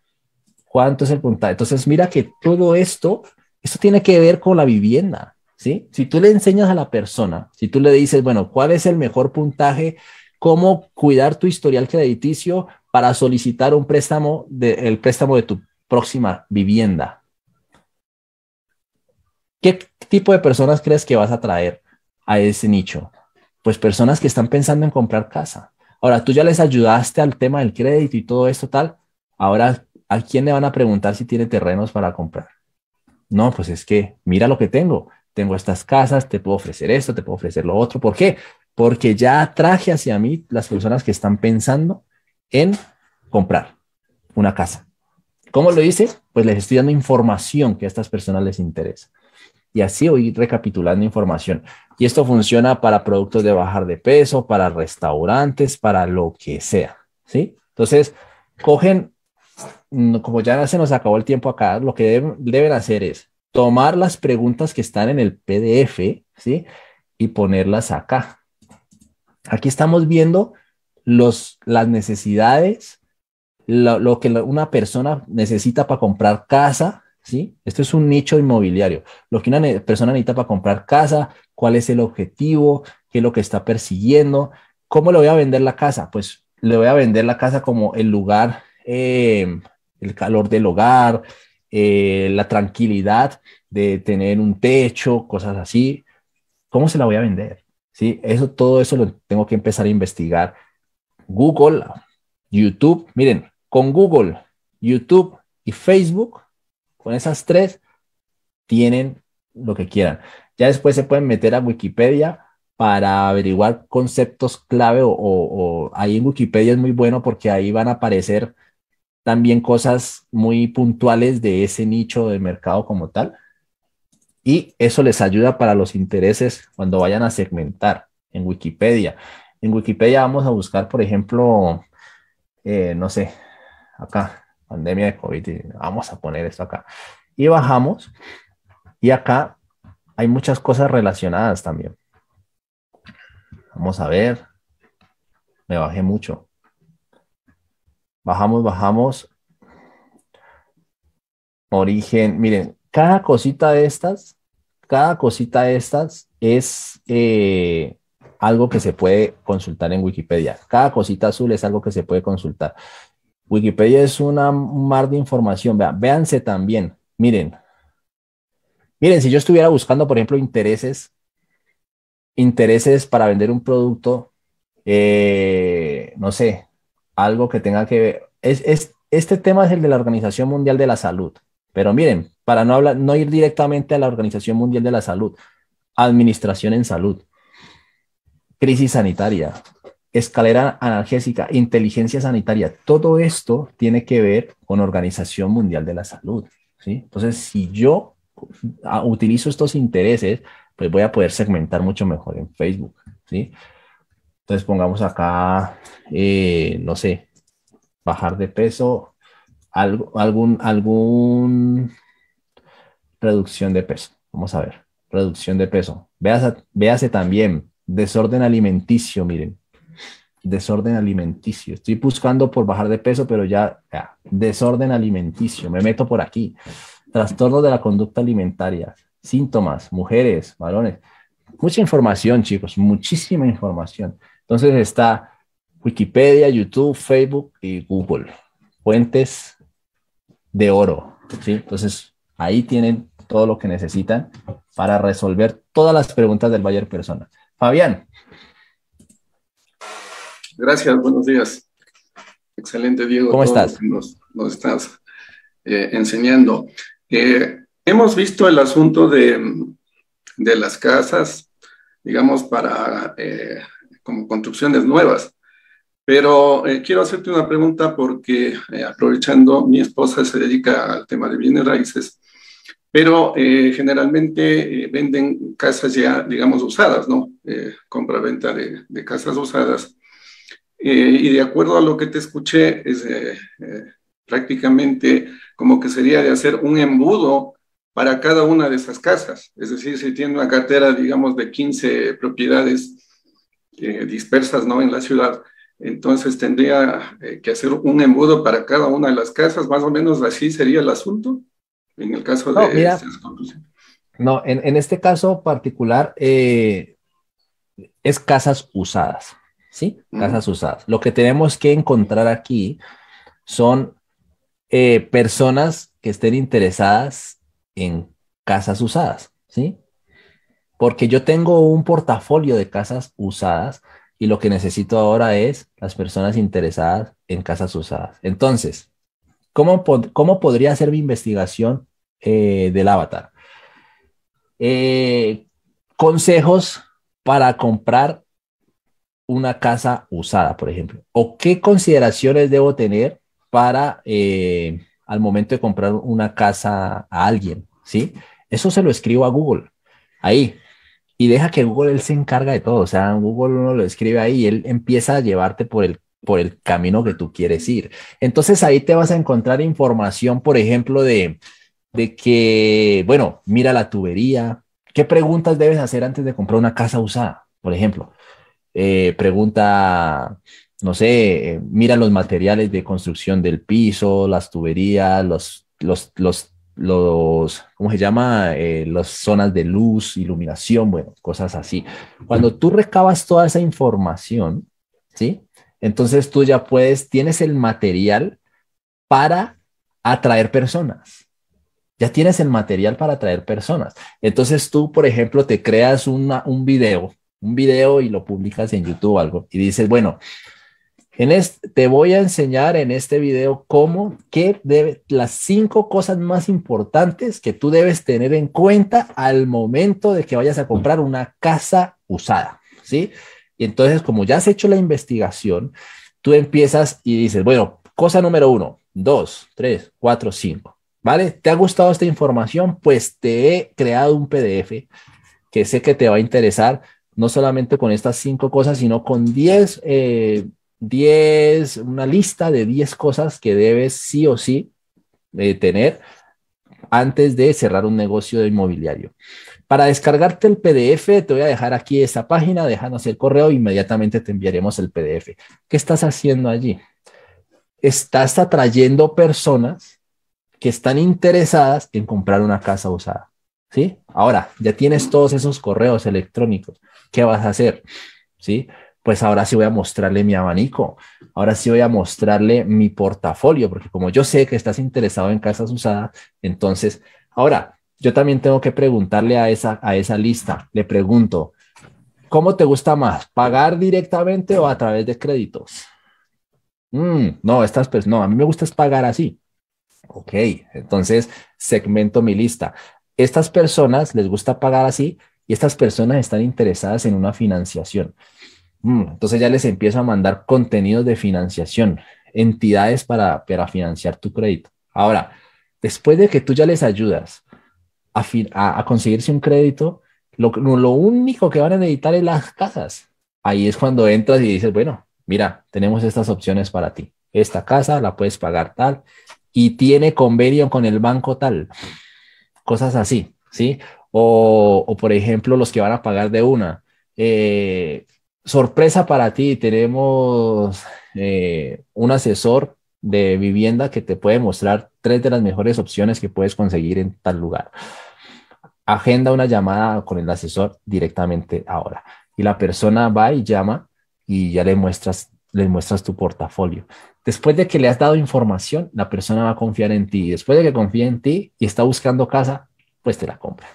¿Cuánto es el puntaje? Entonces, mira que todo esto, esto tiene que ver con la vivienda, Si tú le enseñas a la persona, si tú le dices, bueno, ¿cuál es el mejor puntaje? ¿Cómo cuidar tu historial crediticio para solicitar un préstamo, del el préstamo de tu próxima vivienda? ¿Qué tipo de personas crees que vas a traer a ese nicho? Pues personas que están pensando en comprar casa. Ahora, tú ya les ayudaste al tema del crédito y todo esto tal. Ahora, ¿a quién le van a preguntar si tiene terrenos para comprar? No, pues es que mira lo que tengo. Tengo estas casas, te puedo ofrecer esto, te puedo ofrecer lo otro. ¿Por qué? Porque ya atraje hacia mí las personas que están pensando en comprar una casa. ¿Cómo lo hice? Pues les estoy dando información que a estas personas les interesa y así voy recapitulando información. Y esto funciona para productos de bajar de peso, para restaurantes, para lo que sea, ¿sí? Entonces, cogen, mm, como ya se nos acabó el tiempo acá, lo que deben, hacer es tomar las preguntas que están en el PDF, ¿sí? Y ponerlas acá. Aquí estamos viendo los, las necesidades, lo que una persona necesita para comprar casa, ¿sí? Esto es un nicho inmobiliario. Lo que una persona necesita para comprar casa, cuál es el objetivo, qué es lo que está persiguiendo, cómo le voy a vender la casa. Pues le voy a vender la casa como el lugar, eh, el calor del hogar, eh, la tranquilidad de tener un techo, cosas así. ¿Cómo se la voy a vender? ¿Sí? Eso, todo eso lo tengo que empezar a investigar. Google, YouTube, miren, con Google, YouTube y Facebook con esas tres tienen lo que quieran. Ya después se pueden meter a Wikipedia para averiguar conceptos clave o, ahí en Wikipedia es muy bueno porque ahí van a aparecer también cosas muy puntuales de ese nicho de mercado como tal. Y eso les ayuda para los intereses cuando vayan a segmentar en Wikipedia. En Wikipedia vamos a buscar, por ejemplo, eh, no sé, acá, pandemia de COVID vamos a poner esto acá. Y bajamos y acá hay muchas cosas relacionadas también. Vamos a ver. Me bajé mucho. Bajamos, bajamos. Origen. Miren, cada cosita de estas, cada cosita de estas es eh, algo que se puede consultar en Wikipedia. Cada cosita azul es algo que se puede consultar. Wikipedia es una mar de información. Vean, véanse también. Miren. Miren, si yo estuviera buscando, por ejemplo, intereses, intereses para vender un producto, eh, no sé, algo que tenga que ver. Es, este tema es el de la Organización Mundial de la Salud. Pero miren, para no, hablar, no ir directamente a la Organización Mundial de la Salud, Administración en Salud, crisis sanitaria, escalera analgésica, inteligencia sanitaria, todo esto tiene que ver con Organización Mundial de la Salud. ¿sí? Entonces, si yo ah, utilizo estos intereses, pues voy a poder segmentar mucho mejor en Facebook. ¿sí? Entonces, pongamos acá, eh, no sé, bajar de peso, algún, algún reducción de peso. Vamos a ver, reducción de peso. véase también, desorden alimenticio, miren desorden alimenticio. Estoy buscando por bajar de peso, pero ya, desorden alimenticio, me meto por aquí. Trastorno de la conducta alimentaria, síntomas, mujeres, varones. Mucha información, chicos, muchísima información. Entonces está Wikipedia, YouTube, Facebook y Google. Fuentes de oro. ¿sí? Entonces ahí tienen todo lo que necesitan para resolver todas las preguntas del Bayer Persona. Fabián, Gracias, buenos días. Excelente, Diego. ¿Cómo estás? Nos, estás eh, enseñando. Eh, hemos visto el asunto de, de las casas, digamos, para eh, como construcciones nuevas. Pero quiero hacerte una pregunta porque aprovechando, mi esposa se dedica al tema de bienes raíces, pero generalmente venden casas ya, digamos, usadas, ¿no? Compra-venta de, de casas usadas. Eh, y de acuerdo a lo que te escuché, es, eh, eh, prácticamente como que sería de hacer un embudo para cada una de esas casas. Es decir, si tiene una cartera, digamos, de 15 propiedades dispersas ¿no? en la ciudad, entonces tendría que hacer un embudo para cada una de las casas. Más o menos así sería el asunto en el caso de no, No, en, en, este caso particular es casas usadas. ¿sí? Casas usadas. Lo que tenemos que encontrar aquí son eh, personas que estén interesadas en casas usadas, ¿sí? Porque yo tengo un portafolio de casas usadas y lo que necesito ahora es las personas interesadas en casas usadas. Entonces, ¿cómo, podría hacer mi investigación eh, del avatar? Eh, consejos para comprar una casa usada, por ejemplo? ¿O qué consideraciones debo tener para eh, al momento de comprar una casa a alguien? ¿Sí? Eso se lo escribo a Google, ahí. Y deja que Google él se encarga de todo. O sea, Google uno lo escribe ahí y él empieza a llevarte por el, por el camino que tú quieres ir. Entonces ahí te vas a encontrar información, por ejemplo, de, de que, bueno, mira la tubería. ¿Qué preguntas debes hacer antes de comprar una casa usada? Por ejemplo, eh, pregunta, no sé, eh, mira los materiales de construcción del piso, las tuberías, los, los, los, los ¿cómo se llama? Eh, las zonas de luz, iluminación, bueno, cosas así. Cuando tú recabas toda esa información, ¿sí? Entonces tú ya puedes, tienes el material para atraer personas. Ya tienes el material para atraer personas. Entonces tú, por ejemplo, te creas un un video un video y lo publicas en YouTube o algo y dices, bueno, en este, te voy a enseñar en este video cómo, qué debe, las cinco cosas más importantes que tú debes tener en cuenta al momento de que vayas a comprar una casa usada, ¿sí? Y entonces, como ya has hecho la investigación, tú empiezas y dices, bueno, cosa número uno, dos, tres, cuatro, cinco, ¿vale? ¿Te ha gustado esta información? Pues te he creado un PDF que sé que te va a interesar no solamente con estas cinco cosas, sino con 10, eh, una lista de 10 cosas que debes sí o sí eh, tener antes de cerrar un negocio inmobiliario. Para descargarte el PDF, te voy a dejar aquí esta página, déjanos el correo, inmediatamente te enviaremos el PDF. ¿Qué estás haciendo allí? Estás atrayendo personas que están interesadas en comprar una casa usada. ¿Sí? Ahora, ya tienes todos esos correos electrónicos. ¿Qué vas a hacer? ¿Sí? Pues ahora sí voy a mostrarle mi abanico, ahora sí voy a mostrarle mi portafolio, porque como yo sé que estás interesado en casas usadas, entonces, ahora, yo también tengo que preguntarle a esa, a esa lista, le pregunto, ¿cómo te gusta más? ¿Pagar directamente o a través de créditos? Mm, no, estas pues no, a mí me gusta pagar así. Ok, entonces segmento mi lista. Estas personas les gusta pagar así, estas personas están interesadas en una financiación. Mm, entonces ya les empiezo a mandar contenidos de financiación, entidades para, para financiar tu crédito. Ahora, después de que tú ya les ayudas a, a conseguirse un crédito, lo, lo único que van a necesitar es las casas. Ahí es cuando entras y dices, bueno, mira, tenemos estas opciones para ti. Esta casa la puedes pagar tal y tiene convenio con el banco tal. Cosas así, ¿sí? O, por ejemplo, los que van a pagar de una. Eh, sorpresa para ti, tenemos eh, un asesor de vivienda que te puede mostrar tres de las mejores opciones que puedes conseguir en tal lugar. Agenda una llamada con el asesor directamente ahora. Y la persona va y llama y ya le muestras, le muestras tu portafolio. Después de que le has dado información, la persona va a confiar en ti. Y después de que confía en ti y está buscando casa, pues te la compra.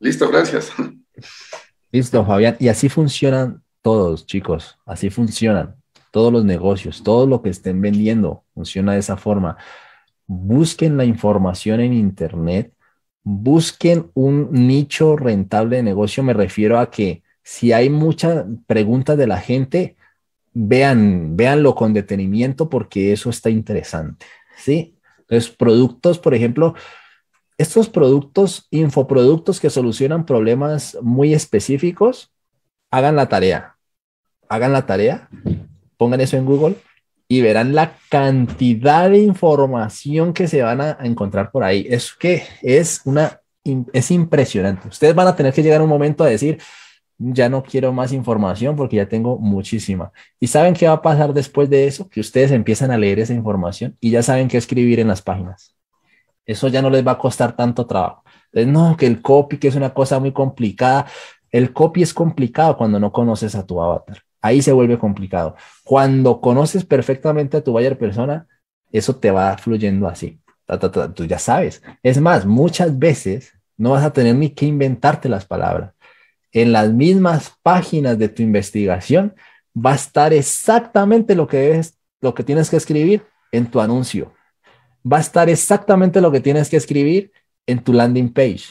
Listo, gracias. Listo, Fabián. Y así funcionan todos, chicos. Así funcionan todos los negocios, todo lo que estén vendiendo funciona de esa forma. Busquen la información en Internet, busquen un nicho rentable de negocio. Me refiero a que si hay mucha pregunta de la gente, vean, véanlo con detenimiento porque eso está interesante. Sí, Los productos, por ejemplo, estos productos, infoproductos que solucionan problemas muy específicos, hagan la tarea. Hagan la tarea, pongan eso en Google y verán la cantidad de información que se van a encontrar por ahí. Es que es una es impresionante. Ustedes van a tener que llegar un momento a decir, ya no quiero más información porque ya tengo muchísima. ¿Y saben qué va a pasar después de eso? Que ustedes empiezan a leer esa información y ya saben qué escribir en las páginas. Eso ya no les va a costar tanto trabajo. no, que el copy, que es una cosa muy complicada. El copy es complicado cuando no conoces a tu avatar. Ahí se vuelve complicado. Cuando conoces perfectamente a tu buyer persona, eso te va fluyendo así. tú ya sabes. Es más, muchas veces no vas a tener ni que inventarte las palabras. En las mismas páginas de tu investigación va a estar exactamente lo que lo que tienes que escribir en tu anuncio va a estar exactamente lo que tienes que escribir en tu landing page.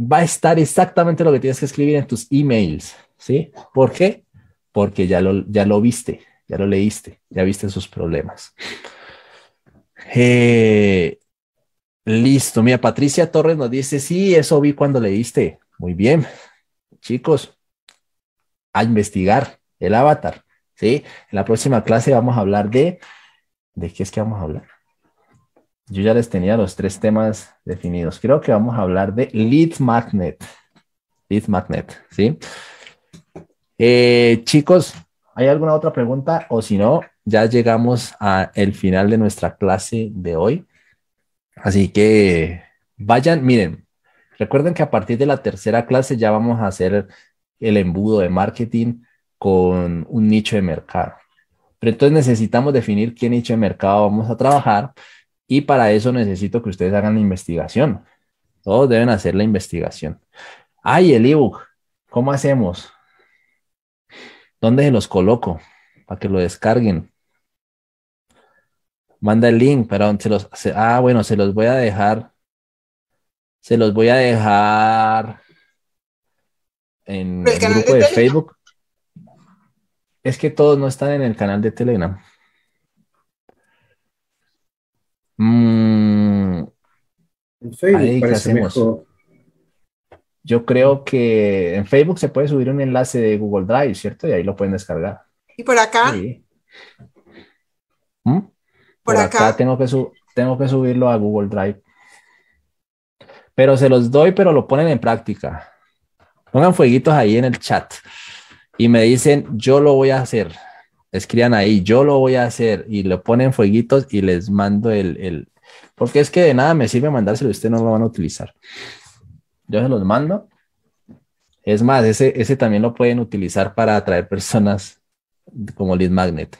Va a estar exactamente lo que tienes que escribir en tus emails, ¿sí? ¿Por qué? Porque ya lo, ya lo viste, ya lo leíste, ya viste sus problemas. Eh, listo, mira, Patricia Torres nos dice, sí, eso vi cuando leíste. Muy bien, chicos, a investigar el avatar, ¿sí? En la próxima clase vamos a hablar de... ¿De qué es que vamos a hablar? yo ya les tenía los tres temas definidos. Creo que vamos a hablar de lead magnet. Lead magnet, ¿sí? Eh, chicos, ¿hay alguna otra pregunta? O si no, ya llegamos al final de nuestra clase de hoy. Así que vayan, miren, recuerden que a partir de la tercera clase ya vamos a hacer el embudo de marketing con un nicho de mercado. Pero entonces necesitamos definir qué nicho de mercado vamos a trabajar y para eso necesito que ustedes hagan la investigación. Todos deben hacer la investigación. Ay, el ebook, ¿cómo hacemos? ¿Dónde se los coloco? Para que lo descarguen. Manda el link, pero se los, ah, bueno, se los voy a dejar. Se los voy a dejar en el, grupo de Facebook. Es que todos no están en el canal de Telegram. Mm, yo creo que en Facebook se puede subir un enlace de Google Drive, ¿cierto? Y ahí lo pueden descargar. ¿Y por acá? Sí. Por, ¿Mm? acá, tengo que subirlo a Google Drive. Pero se los doy, pero lo ponen en práctica. Pongan fueguitos ahí en el chat y me dicen, yo lo voy a hacer escriban ahí, yo lo voy a hacer y le ponen fueguitos y les mando el, porque es que de nada me sirve mandárselo, ustedes no lo van a utilizar. Yo se los mando. Es más, ese, ese también lo pueden utilizar para atraer personas como lead magnet.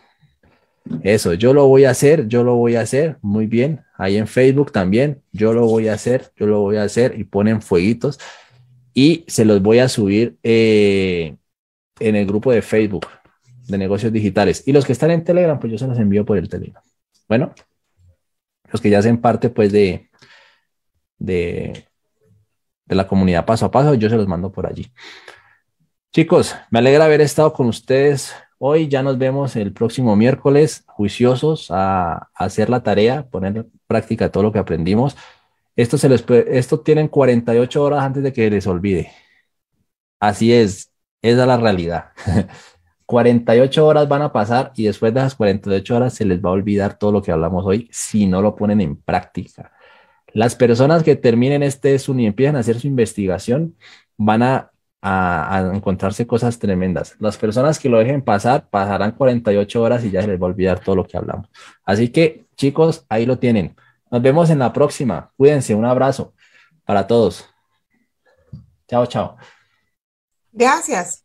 Eso, yo lo voy a hacer, yo lo voy a hacer, muy bien. Ahí en Facebook también, yo lo voy a hacer, yo lo voy a hacer y ponen fueguitos y se los voy a subir eh, en el grupo de Facebook de negocios digitales. Y los que están en Telegram, pues yo se los envío por el Telegram. Bueno, los que ya hacen parte pues de, de, de la comunidad paso a paso, yo se los mando por allí. Chicos, me alegra haber estado con ustedes hoy. Ya nos vemos el próximo miércoles, juiciosos a, hacer la tarea, poner en práctica todo lo que aprendimos. Esto, se les esto tienen 48 horas antes de que les olvide. Así es, esa es la realidad. 48 horas van a pasar y después de esas 48 horas se les va a olvidar todo lo que hablamos hoy si no lo ponen en práctica. Las personas que terminen este SUNY y empiezan a hacer su investigación van a, a, encontrarse cosas tremendas. Las personas que lo dejen pasar pasarán 48 horas y ya se les va a olvidar todo lo que hablamos. Así que chicos, ahí lo tienen. Nos vemos en la próxima. Cuídense. Un abrazo para todos. Chao, chao. Gracias.